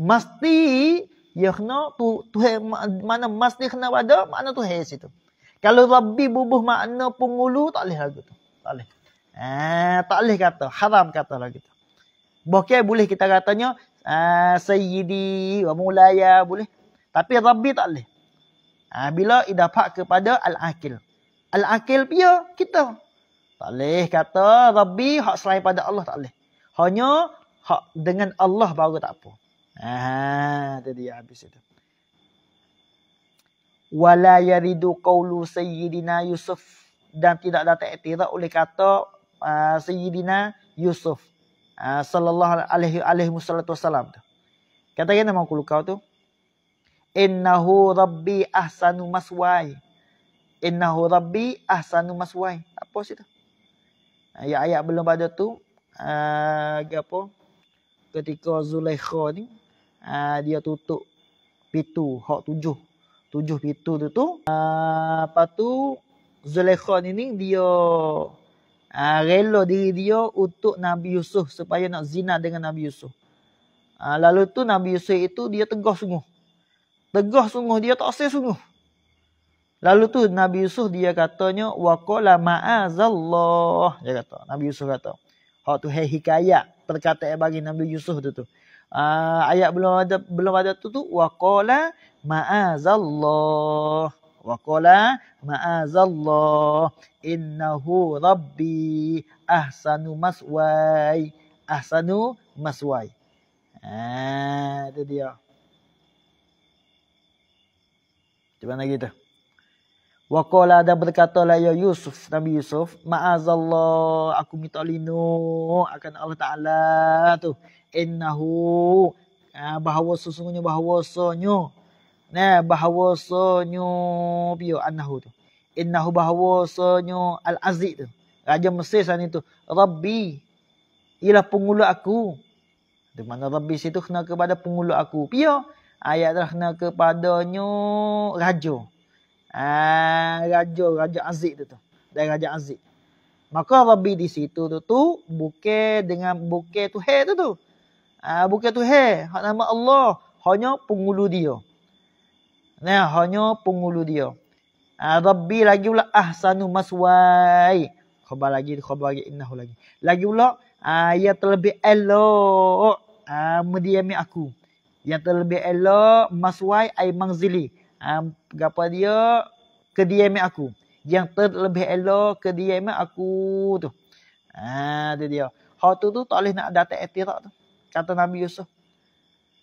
mesti ya kena tu, tu mana mesti kena pada mana tu hai situ. Kalau Rabbi bubuh makna pengulu tak boleh lagu tu. Tak boleh. Eh, tak boleh kata. Haram kata lagu tu. Bukan boleh kita katanya uh, Sayyidi wa mulaya boleh. Tapi Rabbi tak boleh. Uh, bila idafak kepada Al-Aqil al-akil pia ya, kita. Tak boleh kata Rabbi hak selain pada Allah tak boleh. Hanya hak dengan Allah baru tak apa. Ah, tu dia habis itu. Wala yaridu qawlu sayyidina Yusuf dan tidak datang iktiraf oleh kata uh, sayyidina Yusuf uh, sallallahu alaihi alaihi wasallatu wasallam tu. Kata kena mau kau tu. Innahu rabbi ahsanu maswai innahu rabbi ahsanu maswai apa situ ayat-ayat belum pada tu uh, apa ketika Zulaikha ni uh, dia tutup pintu hak tujuh tujuh pintu tu tu uh, ah, apa tu Zulaikha ni, ni dia uh, rela diri dia untuk Nabi Yusuf supaya nak zina dengan Nabi Yusuf. Uh, lalu tu Nabi Yusuf itu dia tegah sungguh. Tegah sungguh dia tak asal sungguh. Lalu tu Nabi Yusuf dia katanya waqala ma'azallah dia kata. Nabi Yusuf kata. Hak tu hai hikayat perkataan bagi Nabi Yusuf tu tu. Uh, ayat belum ada belum ada tu tu waqala ma'azallah. Waqala ma'azallah innahu rabbi ahsanu maswai. Ahsanu maswai. Ah, tu dia. Cuba lagi tu. Wa qala dan berkata la ya Yusuf Nabi Yusuf ma'azallah aku minta lino akan Allah Taala tu innahu ha, bahawa sesungguhnya bahawa sonyo nah bahawa sonyo bio annahu tu innahu bahawa sonyo al aziz tu raja Mesir sana itu rabbi ialah pengulu aku di mana rabbi situ kena kepada pengulu aku bio ayat dah kena kepadanya raja Ah, raja raja Aziz tu tu dan raja Aziz maka Rabbi di situ tu tu buke dengan buke tu he tu tu ah buke tu he hak nama Allah hanya pengulu dia nah hanya pengulu dia ah Rabbi lagi pula ahsanu maswai khabar lagi khabar lagi innahu lagi lagi pula ah ia terlebih elok ah mediami aku yang terlebih elok maswai ai manzili Ah, apa dia ke kediaman aku yang terlebih elok kediaman aku tu ha tu dia Ha tu tu tak boleh nak datang etirak tu kata nabi Yusuf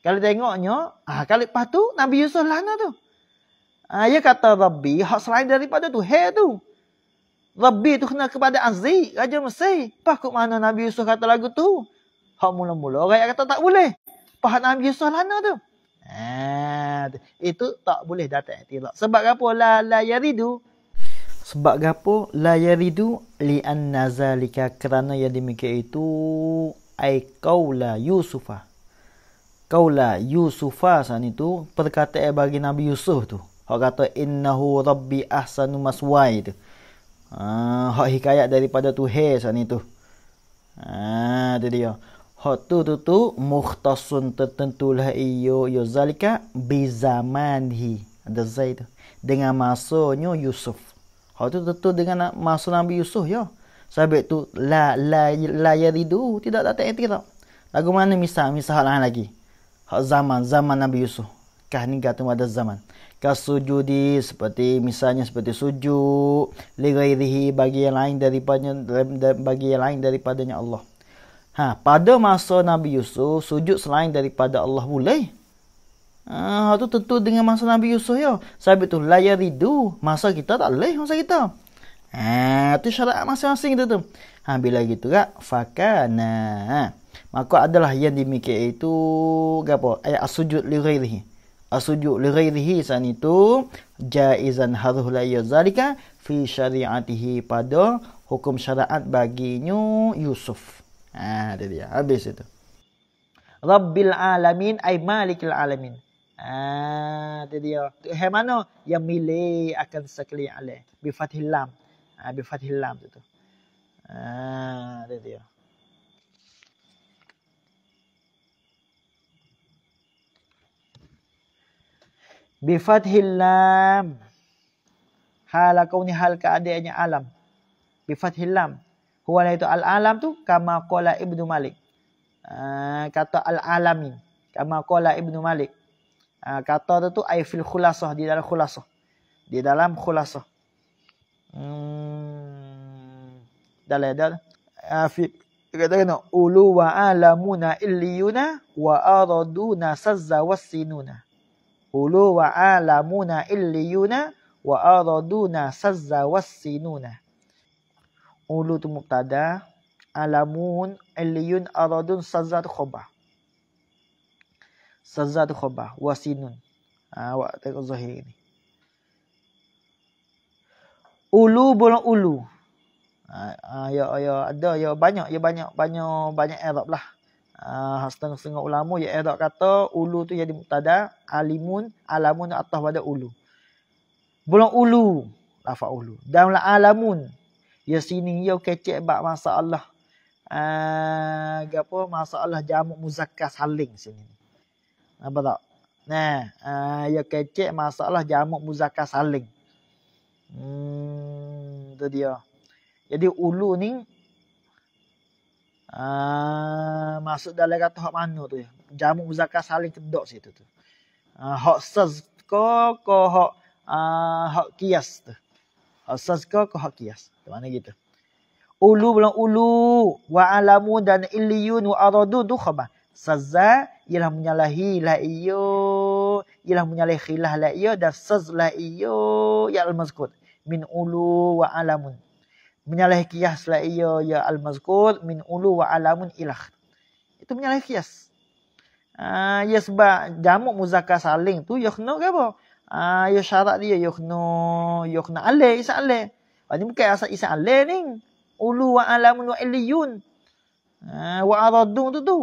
kalau tengoknya ah ha, kali lepas tu nabi Yusuf lana tu ha, dia kata rabbi hak selain daripada tu hey tu Rabbi tu kena kepada Aziz, Raja Mesir. Pah kok mana Nabi Yusuf kata lagu tu? Hak mula-mula rakyat kata tak boleh. Pah Nabi Yusuf lana tu. Ah, itu tak boleh datang i'tirad. Lah. Sebab apa? La la yaridu. Sebab apa? La yaridu li anna zalika kerana yang demikian itu ai qaula Yusufa. Qaula Yusufa san itu perkataan bagi Nabi Yusuf tu. Hak kata innahu rabbi ahsanu maswai tu. Ah, hak hikayat daripada Tuhan san itu. Ah, tu dia. Hak tu tu tu mukhtasun tertentu lah iyo yo zalika bi zamanhi. Ada zai tu. Dengan masanya Yusuf. Hak tu tu tu dengan masa Nabi Yusuf ya. Sebab tu la la la yaridu tidak datang itu kita. Lagu mana misal misal lain lagi. Hak zaman zaman Nabi Yusuf. Kah ni kata ada zaman. Kah sujudi seperti misalnya seperti sujud. Lirai bagi yang lain daripada bagi yang lain daripadanya Allah. Ha, pada masa Nabi Yusuf sujud selain daripada Allah boleh? Ha, tu tentu dengan masa Nabi Yusuf ya. Sebab tu layar ridu masa kita tak boleh masa kita. Ha, tu syarat masing-masing itu. tu. Ha, bila gitu kak fakana. Ha. Maka adalah yang dimikir itu gapo? Ayat asujud sujud asujud ghairihi. as san itu jaizan haruh la yazalika fi syari'atihi pada hukum syariat baginya Yusuf. Ah, ha, dia Habis itu. Rabbil alamin ai malikil alamin. Ah, ha, dia dia. Hai mana yang milik akan sekali alai bi fathil lam. Ah, ha, bi fathil lam tu. Ah, ha, dia Bi fathil lam. Hal kau ni hal keadaannya alam. Bi fathil lam. Huwa itu al-alam tu kama qala Ibnu Malik. Uh, kata al-alami kama qala Ibnu Malik. Uh, kata tu tu ai fil khulasah di dalam khulasah. Di dalam khulasah. Hmm. Dalam ada afi lah. ha, kata kena ulu wa alamuna illiyuna wa araduna sazza wasinuna. Ulu wa alamuna illiyuna wa araduna sazza wasinuna ulu tu mubtada alamun aliyun aradun sazatu khabar sazatu khabar wasinun ha, awak ha, tengok zahir ni ulu bulan ulu ha, ha, ya ya ada ya banyak ya banyak banyak banyak arab lah Uh, setengah-setengah ulama yang Arab kata ulu tu jadi mubtada alimun alamun atau pada ulu bulan ulu lafa ulu dan alamun Ya sini yo ya, kecek bak masalah. Ah, apa masalah jamak muzakkar saling sini. Apa tak? Nah, ah ya kecek masalah jamak muzakkar saling. Hmm, tu dia. Jadi ulu ni Uh, masuk dalam kata hak mana tu ya. jamu muzakkar saling kedok situ tu uh, hak sas ko ko hak uh, hak kias tu Asaska kohakias. Mana gitu. Ulu bilang ulu. Wa alamu dan iliyun wa aradu tu khabar. Sazza ialah menyalahi la iyo. Ialah menyalahi khilah la iyo. Dan saz lah iyo. Ya al-mazkut. Min ulu wa alamun. Menyalahi kias lah iyo. Ya al-mazkut. Min ulu wa alamun ilah. Itu menyalahi kias. Ah, ya sebab jamuk muzakar saling tu. Ya kena ke apa? Ah, ya syarat dia yo kena yo kena ale isa ale. Ini ah, bukan asal isa ale ni. Ulu wa alamun wa illiyun. Ah, wa aradu tu tu.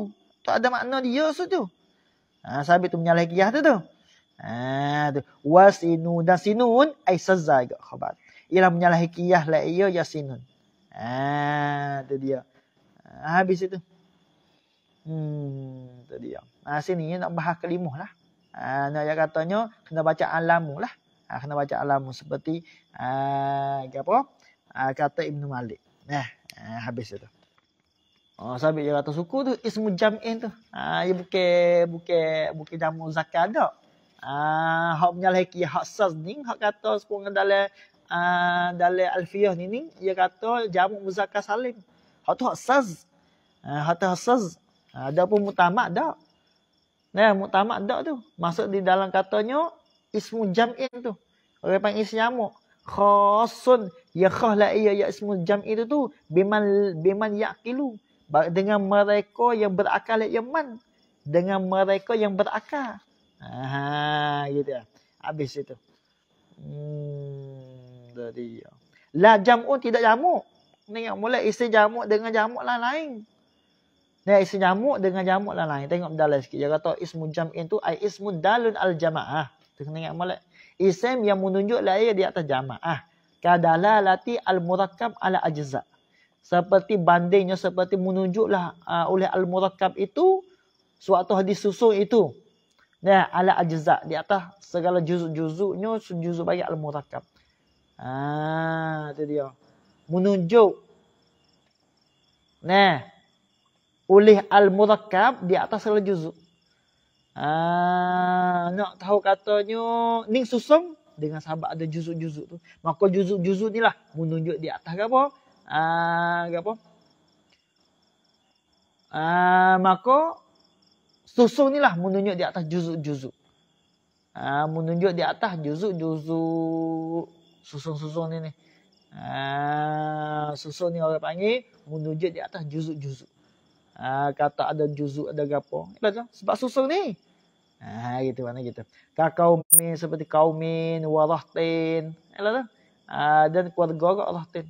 Tak ada makna dia tu tu. Ah, sabit tu menyalahi kiah tu tu. Ah, tu. Wasinu dan sinun ai sazza juga khabar. Ila menyalahi kiah la iya ya sinun. Ah, tu dia. Ah, habis itu. Hmm, tu dia. Ah, sini nak bahas kelimah lah. Ah, nak ayat katanya kena baca alamu lah. Ha, kena baca alamu seperti ha, apa? Ha, kata Ibn Malik. Nah, ha, habis itu. Oh, sabit dia kata suku tu ismu jam'in tu. Ha, dia bukan bukan bukan jamu zakat dak. Ah, hak menyalahi hak sas ni, hak kata sepung dalam ah dalam alfiyah ni ni, dia kata jamu muzakkar salim. Hak tu hak sas. Ah, hak tu hak sas. Ada pun mutamak dak. Nah, muktamad dak tu. Masuk di dalam katanya ismu jam'in tu. Orang panggil is nyamuk. Khosun ya khala iya ya ismu jam'in tu tu biman biman yaqilu. Dengan mereka yang berakal lah yang man. Dengan mereka yang berakal. Ha, gitu ya. Habis itu. Hmm, dari La jamu tidak jamuk. Nengok mula isi jamuk dengan jamuk lah lain Ni isi nyamuk dengan jamuk lah lain. Tengok dalam sikit. Dia kata ismu jam'in tu ai ismu dalun al jama'ah. Tu kena ingat molek. Isim yang menunjuk lah ia di atas jama'ah. Kadala lati al murakkab ala ajza. Seperti bandingnya seperti menunjuklah ah, oleh al murakkab itu suatu hadis susung itu. Nah ala ajza di atas segala juzuk-juzuknya juzuk bagi al murakkab. Ah, tu dia. Menunjuk. Nah, oleh al murakkab di atas segala juzuk. Ah, nak tahu katanya ning susung dengan sahabat ada juzuk-juzuk tu. Maka juzuk-juzuk ni lah, menunjuk di atas apa? Ah, apa? Ah, maka susung inilah menunjuk di atas juzuk-juzuk. Ah, menunjuk di atas juzuk-juzuk susung-susung ni ni. Ah, susung ni orang panggil menunjuk di atas juzuk-juzuk ha, kata ada juzuk ada gapo ialah sebab susul ni ah ha, gitu mana gitu kakau min seperti kaumin warahtin ialah lah. ah ha, dan keluarga Allah tin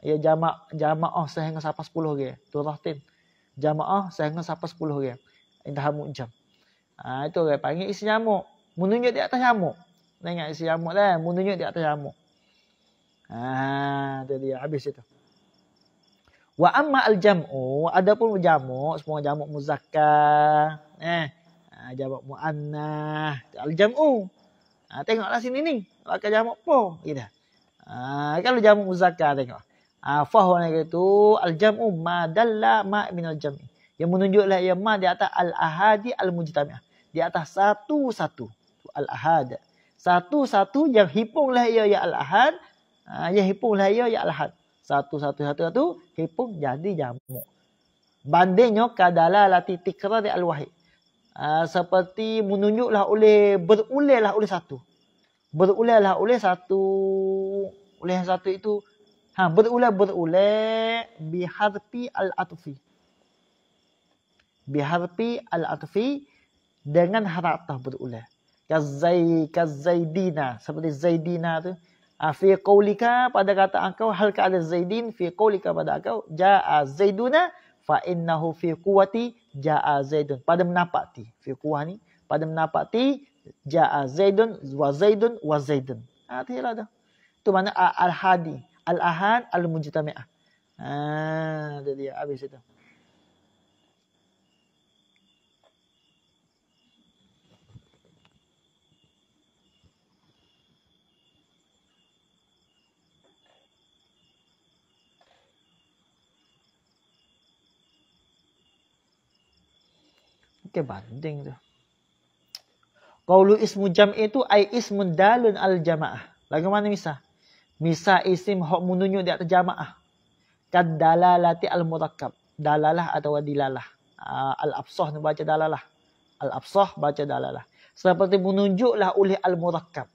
ya jama jamaah oh, saya dengan siapa 10 ke tu rahtin jamaah oh, saya dengan siapa 10 ke indah mujam ah ha, itu orang panggil isi nyamuk menunjuk di atas nyamuk nengak isi nyamuk lah menunjuk di atas nyamuk ah ha, tu dia habis itu Wa amma al jam'u adapun jamak semua jamak muzakka. eh ha, jamak muannah al jam'u. Ha tengoklah sini ni. Maka jamak apa? Gitu. Ha kalau jamak muzakka, tengok. Ha fahuna itu al jam'u ma dalla ma min al jam'i. Yang menunjuklah ya ma di atas al ahadi al mujtami'ah. Di atas satu-satu. Al ahad. Satu-satu yang hipunglah ya ya al ahad. Ha yang hipunglah ya ya al ahad satu satu satu satu hipung jadi jamu. Bandingnya kadalah lati tikra di al-wahid. Ah, seperti menunjuklah oleh berulelah oleh satu. berulelah oleh satu. Oleh satu itu ha berulah berulah bi harfi al-atfi. Bi harfi al-atfi dengan harakah berulah. Kazai kazaidina seperti zaidina tu. Ah, fi qawlika pada kata engkau hal ka'ala Zaidin fi qawlika pada engkau ja'a Zaiduna fa innahu fi quwwati ja'a Zaidun pada menapati fi quwwah ni pada menapati ja'a Zaidun wa Zaidun wa Zaidun ah ha, tu mana ah, al-hadi al-ahad al-mujtami'ah ah ha, jadi habis itu Bukan banding tu. Qawlu ismu jam'i tu ai ismun dalun al jama'ah. Bagaimana misal? Misal isim hok menunjuk di atas jama'ah. Kad dalalati al murakkab. Dalalah atau dilalah. Ah, Al-Absah ni baca dalalah. Al-Absah baca dalalah. Seperti menunjuklah oleh Al-Murakab.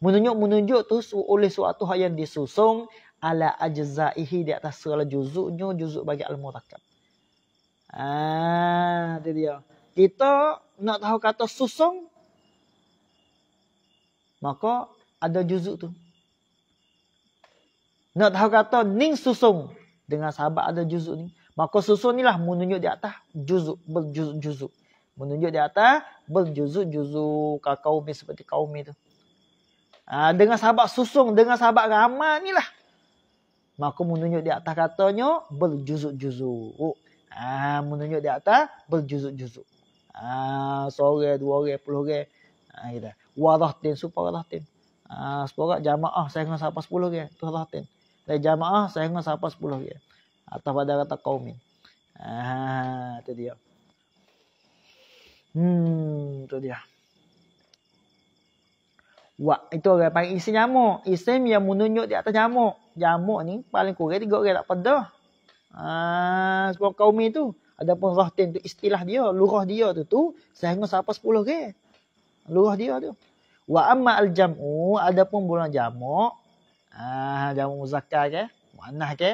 Menunjuk-menunjuk tu oleh suatu hal yang disusung ala ajza'ihi di atas segala juzuknya, juzuk bagi Al-Murakab. Ah, dia kita nak tahu kata susung maka ada juzuk tu nak tahu kata ning susung dengan sahabat ada juzuk ni maka susung nilah menunjuk di atas juzuk berjuzuk-juzuk menunjuk di atas berjuzuk-juzuk kaum seperti kaum itu ha, dengan sahabat susung dengan sahabat ramah nilah maka menunjuk di atas katanya berjuzuk-juzuk ah menunjuk di atas berjuzuk-juzuk Ah, Ha, seorang, dua orang, puluh orang. Ha, ah, kita. Warah tin, supaya warah Ah Ha, supaya jamaah saya dengan siapa sepuluh orang. Itu warah tin. Lah, jamaah saya dengan siapa sepuluh orang. Atau pada kata kaum ini. Ha, ah, itu dia. Hmm, tu dia. Wah, itu orang yang panggil isim nyamuk. Isim yang menunjuk di atas nyamuk. Jamuk ni paling kurang tiga orang tak pedah. Ah, sebab kaum itu. tu ataupun rahtin tu istilah dia, lurah dia tu tu saya sehingga siapa sepuluh ke. Lurah dia tu. Wa amma al-jam'u adapun bulan jamak. Ah jamak muzakkar ke? Muannas ke?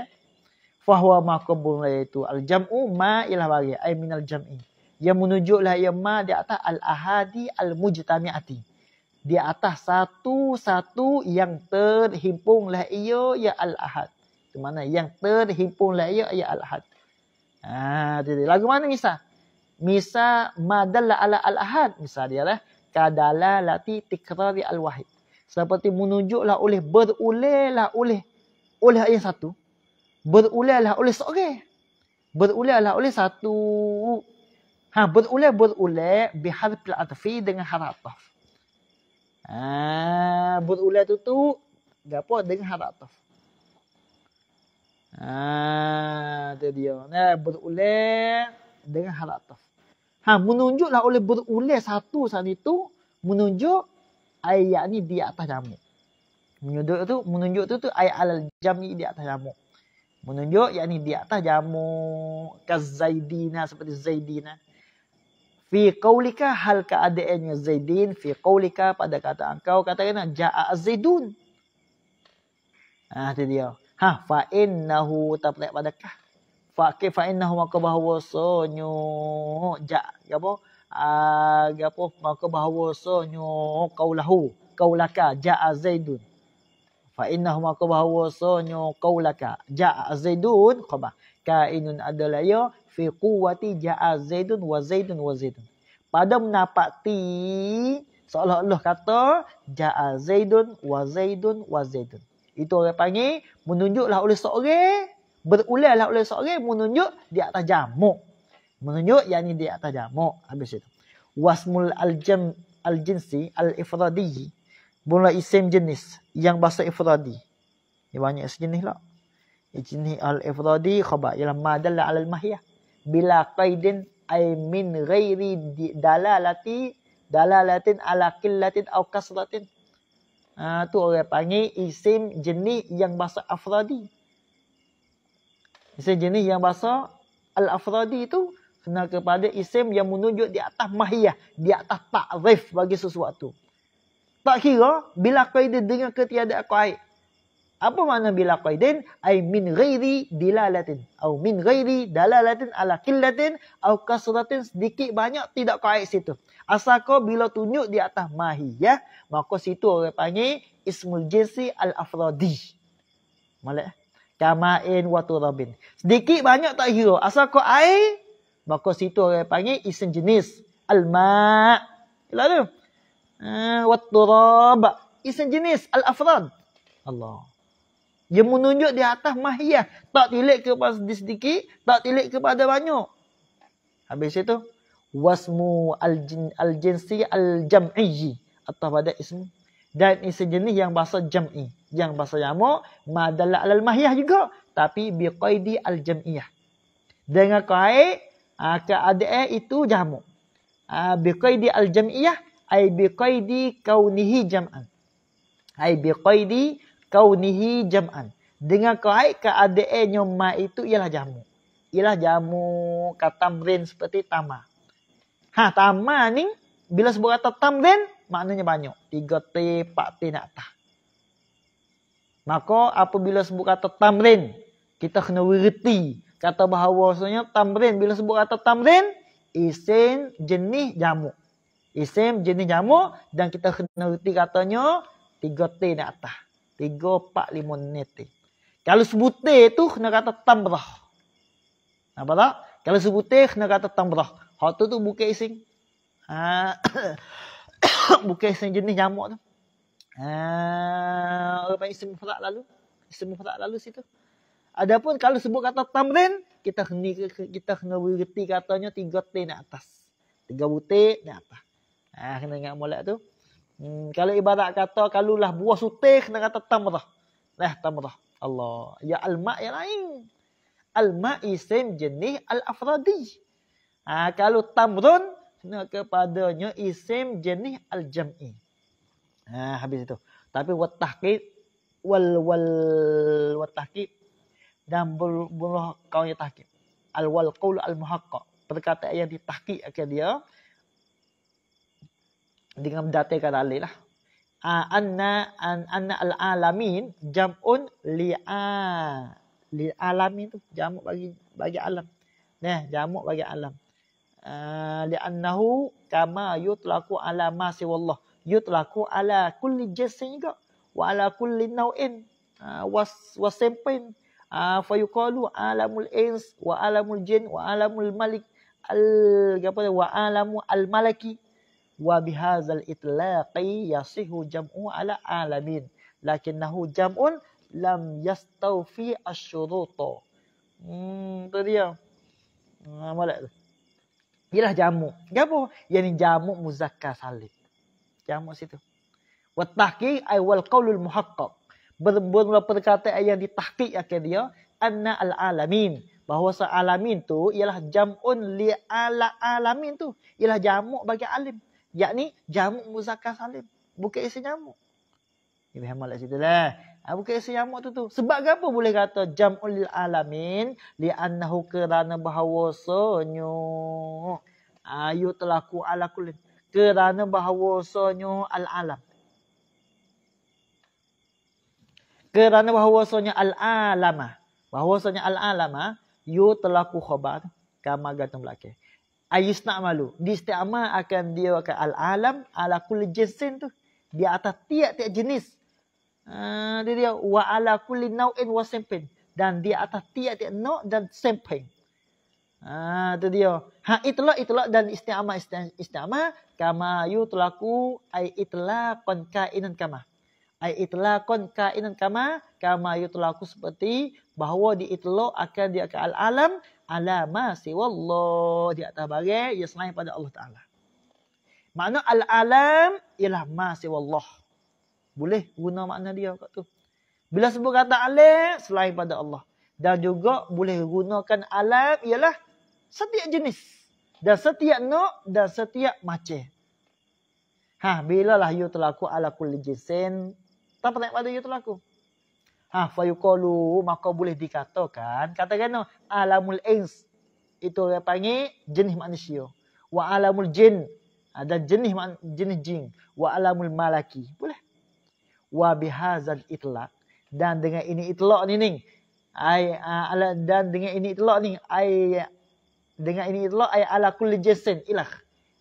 Fahwa maqbul itu al-jam'u ma ila bagi ai min al-jam'i. Ia menunjuklah ia ma di atas al-ahadi al-mujtami'ati. Di atas satu-satu yang terhimpunlah ia ya al-ahad. Ke mana yang terhimpunlah ia ya al-ahad. Ah, ha, lagu mana misa? Misa madalla ala al-ahad, misa dia lah. Kadala lati tikrari al-wahid. Seperti menunjuklah oleh berulailah oleh oleh ayat satu. Berulailah oleh seorang. Okay. Berulailah oleh satu. Ha, berulai berulai bi harfil atfi dengan harf Ah, ha, tu tu gapo dengan harf Ha, ah, itu dia. Ya, berulang dengan harap atas. Ha, menunjuklah oleh berulang satu saat itu. Menunjuk ayat ni di atas nyamuk. Menunjuk tu, menunjuk tu tu ayat alal jami di atas nyamuk. Menunjuk yakni di atas jamuk. Kazaidina seperti Zaidina. Fi qawlika hal keadaannya Zaidin. Fi qawlika pada kata engkau. Katakanlah, ja'a Zaidun. Ah, ha, itu dia ha fa innahu pada padakah fa ke fa innahu maka bahwasanya ja ya apa ah apa maka bahwasanya qaulahu qaulaka jaa zaidun fa innahu maka bahwasanya qaulaka jaa zaidun qaba kainun adalah ya fi quwwati jaa zaidun wa zaidun wa zaidun pada mendapati seolah-olah kata jaa zaidun wa zaidun wa zaidun itu orang panggil menunjuklah oleh seorang berulanglah oleh seorang menunjuk di atas jamuk. Menunjuk yakni di atas jamuk habis itu. Wasmul aljam aljinsi alifradi bukanlah isim jenis yang bahasa ifradi. Ini ya, banyak sejenis lah. Ijni ya, al-ifradi khabar ialah madalla alal mahiyah bila qaidin ay min ghairi dalalati dalalatin ala qillatin au kasratin Ha, tu orang panggil isim jenis yang bahasa afradi. Isim jenis yang bahasa al-afradi tu kena kepada isim yang menunjuk di atas mahiyah. Di atas ta'rif bagi sesuatu. Tak kira bila kaidin dengan ketiadaan kaid. Apa makna bila kaidin? Ay min ghairi dilalatin. Au min ghairi dalalatin ala killatin. atau kasratin sedikit banyak tidak kaid situ. Asal kau bila tunjuk di atas mahiyah, maka situ orang panggil ismul jinsi al-afradi. Malak. Kamain wa turabin. Sedikit banyak tak kira. Asal kau air, maka situ orang panggil isim jenis. Al-ma' Bila tu? Ah, wa turab. Isim jenis al-afrad. Allah. Dia menunjuk di atas mahiyah. Tak tilik kepada sedikit, tak tilik kepada banyak. Habis itu, wasmu al-jin, al-jinsi al-jam'i atau pada ismu dan ini sejenis yang bahasa jam'i yang bahasa yamu madalla alal mahiyah juga tapi bi qaidi al-jam'iyah dengan kaid uh, keadaan itu jamu uh, ah, bi qaidi al-jam'iyah ai bi qaidi kaunihi jam'an ai bi qaidi kaunihi jam'an dengan kaid keadaan nyoma itu ialah jamu ialah jamu kata brain seperti tamah Ha, tama ni. Bila sebut kata tam then, maknanya banyak. Tiga T, empat T nak atas. Maka apabila sebut kata tamrin, kita kena wirti. Kata bahawa sebenarnya tamrin. Bila sebut kata tamrin, isim jenis jamuk. Isim jenis jamuk dan kita kena wirti katanya tiga T nak atas. Tiga, empat, lima, nete. Kalau sebut T tu kena kata tamrah. Nampak tak? Kalau sebut T kena kata tamrah. Hak tu tu buka ising. Ha, buka ising jenis nyamuk tu. Ha, orang panggil ising mufrak lalu. Ising mufrak lalu situ. Adapun kalau sebut kata tamrin, kita kena, kita kena berhenti katanya tiga T di atas. Tiga butik di atas. Ha, kena ingat mula tu. Hmm, kalau ibarat kata, kalau lah buah sutih, kena kata tamrah. Nah, tamrah. Allah. Ya al-ma'i lain. Al-ma'i sem jenis al-afradi. Ha, kalau tamrun kena kepadanya isim jenis al-jam'i. Ha, habis itu. Tapi wat tahqiq wal wal wat tahqiq dan buluh kau yang tahqiq. Al wal qaul al muhaqqaq. Perkataan yang ditahqiq akan dia dengan data kata alih lah. Ha, anna an, anna al alamin jamun li'a li alamin tu jamu bagi bagi alam. Nah, jamu bagi alam. Ah, li'annahu kama yutlaku ala ma siwallah yutlaku ala kulli jinsin juga wa ala kulli naw'in ah, wa sampin ah, fa yuqalu alamul ins wa alamul jin wa alamul malik al apa wa alamu al malaki wa bihadzal itlaqi yasihu jam'u ala alamin lakinnahu jam'un lam yastawfi asyurutu hmm tu dia hmm, malak tu ialah jamu. Gapo? Yang ni jamuk muzakkar salim. Jamu situ. Wa tahqiq ay wal qaulul muhaqqaq. Bermula perkataan yang ditahqiq akhir dia anna al alamin. Bahawa alamin tu ialah jamun li ala alamin tu. Ialah jamu bagi alim. Yakni jamu muzakkar salim. Bukan isi jamu. Ibu hamal kat situ lah. Ha, bukan isu yamuk tu tu. Sebab apa boleh kata jam'ul alamin li'annahu kerana bahawa sonyo. Ayu ha, telah ku'ala kulim. Kerana bahawa sonyo al-alam. Kerana bahawa sonyo al-alama. Bahawa sonyo al-alama. Yu telah ku khabar. Kama gantung belakang. Ayus nak malu. Di setiap akan dia akan al-alam ala kulit jesin tu. Di atas tiap-tiap jenis. Ah, dia dia wa ala kulli nau'in wa sampin dan dia atas tiap-tiap nau' dan sampin. Ah tu dia. Ha itlaq itlaq dan isti'amah isti'amah kama yutlaqu ai itlaqan kainan kama. Ai itlaqan kainan kama kama yutlaqu seperti bahawa di itlaq akan dia ke al-alam ala ma siwa Allah di atas barang yang selain pada Allah Taala. Makna al-alam ialah ma siwa Allah. Boleh guna makna dia kat tu. Bila sebut kata alam selain pada Allah. Dan juga boleh gunakan alam ialah setiap jenis. Dan setiap nuk dan setiap macam. Ha, bila lah you terlaku ala kulli jisin. Tak pernah pada you telaku. Ha, fayukalu maka boleh dikatakan. Kata kena alamul ins. Itu orang panggil jenis manusia. Wa alamul jin. Ada ha, jenis jenis jin. Wa alamul malaki. Boleh wa bihazal itlaq dan dengan ini itlaq ni ni ai ala dan dengan ini itlaq ni ai dengan ini itlaq ai ala kulli jasin ilah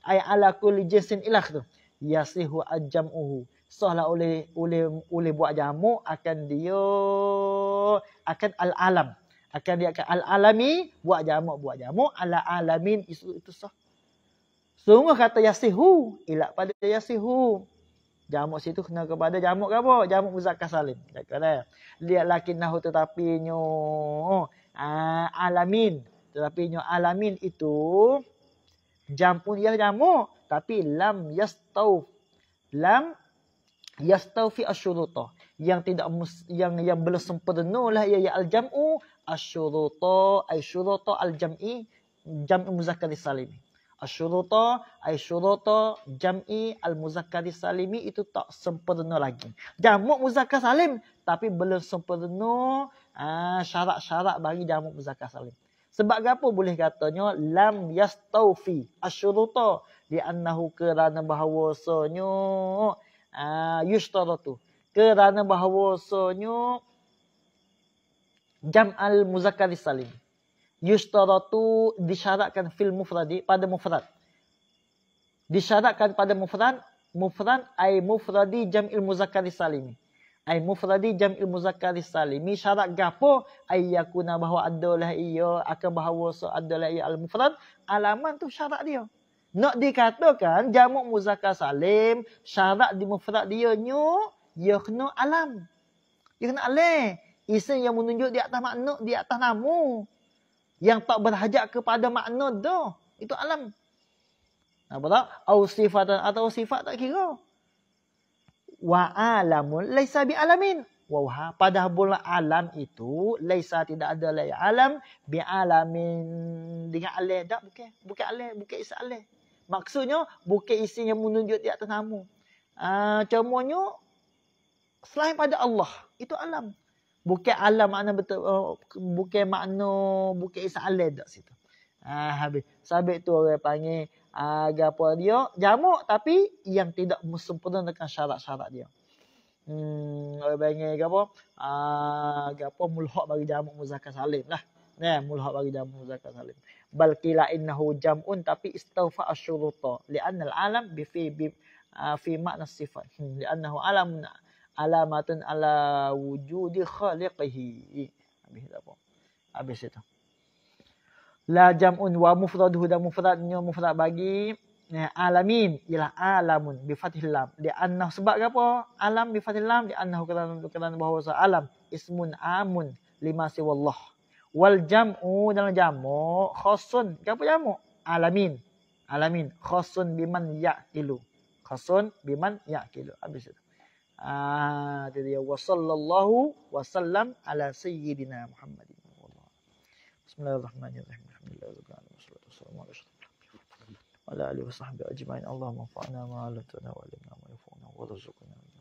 ai ala kulli jasin ilah tu yasihu ajamuhu Soalnya oleh oleh oleh buat jamu akan dia akan al alam akan dia akan al alami buat jamu buat jamu ala alamin itu itu sah. Sungguh kata yasihu ilak pada yasihu Jamuk situ kena kepada jamuk ke apa? Jamuk muzakkar salim. Cakap dah. Lihat lakin nahu tetapi nyu oh, ah, alamin. Tetapi nyu alamin itu jampun ya jamuk tapi lam yastau lam yastau fi asyuruta yang tidak mus, yang yang belum sempurna lah ya aljamu al jamu asyuruta asyuruta al jam'i jam'u muzakkar salim. Asyuruta, Aisyuruta, Jam'i, Al-Muzakari Salimi itu tak sempurna lagi. Jamuk Muzakar Salim tapi belum sempurna ah, syarat-syarat bagi jamuk Muzakar Salim. Sebab apa boleh katanya lam yastaufi asyuruta di annahu kerana bahawasanya uh, ah, tu Kerana bahawasanya jam al-muzakari salim yustaratu disyaratkan fil mufradi pada mufrad. Disyaratkan pada mufrad, mufrad ay mufradi jam'il muzakkaris salimi. Ay mufradi jam'il muzakkaris salimi syarat gapo ay yakuna bahwa adalah ia akan bahawa so adalah ia al mufrad alaman tu syarat dia. Nak dikatakan jamuk muzakkar salim syarat di mufrad dia nyu yakna alam. Yakna alam. Isim yang menunjuk di atas makna, di atas nama yang tak berhajat kepada makna dah. Itu alam. Apa tak? Au sifatan atau sifat tak kira. Wa alamun laisa bi alamin. Wa ha pada bulan alam itu laisa tidak ada lai alam bi alamin dengan alai dak bukan bukan alai bukan isa alai. Maksudnya bukan isinya menunjuk di atas nama. Ah uh, cumanya selain pada Allah itu alam. Bukit alam makna betul uh, bukit makna bukit isalan dak situ. Ah habis. Sabik tu orang panggil uh, gapo dia jamuk tapi yang tidak sempurna dengan syarat-syarat dia. Hmm orang panggil gapo? Ah gapo mulhaq bagi jamuk muzakkar salim lah. Ya, yeah, mulhaq bagi jamuk muzakkar salim. Balqila innahu jam'un tapi istawfa asyurata li'anna al-alam bi fi bi ah, fi makna sifat. Hmm, li'annahu alamun alamatun ala wujudi khaliqihi. Habis tak apa. Habis itu. La jam'un wa mufraduhu dan mufradnya mufrad bagi eh, alamin ialah alamun bi fathil lam. Di anna sebab apa? Alam bi fathil lam di anna kerana kerana bahawa alam ismun amun lima siwallah. Wal jam'u dalam jamuk khosun. Apa jamu Alamin. Alamin. Khosun biman ya'ilu. Khosun biman ya'ilu. Habis itu. Ah, itu dia. Wassallallahu wasallam ala sayyidina Muhammadin. Bismillahirrahmanirrahim. Alhamdulillah. Wassalamualaikum وعلى آله وصحبه أجمعين اللهم انفعنا ما علمتنا وعلمنا ما ينفعنا وارزقنا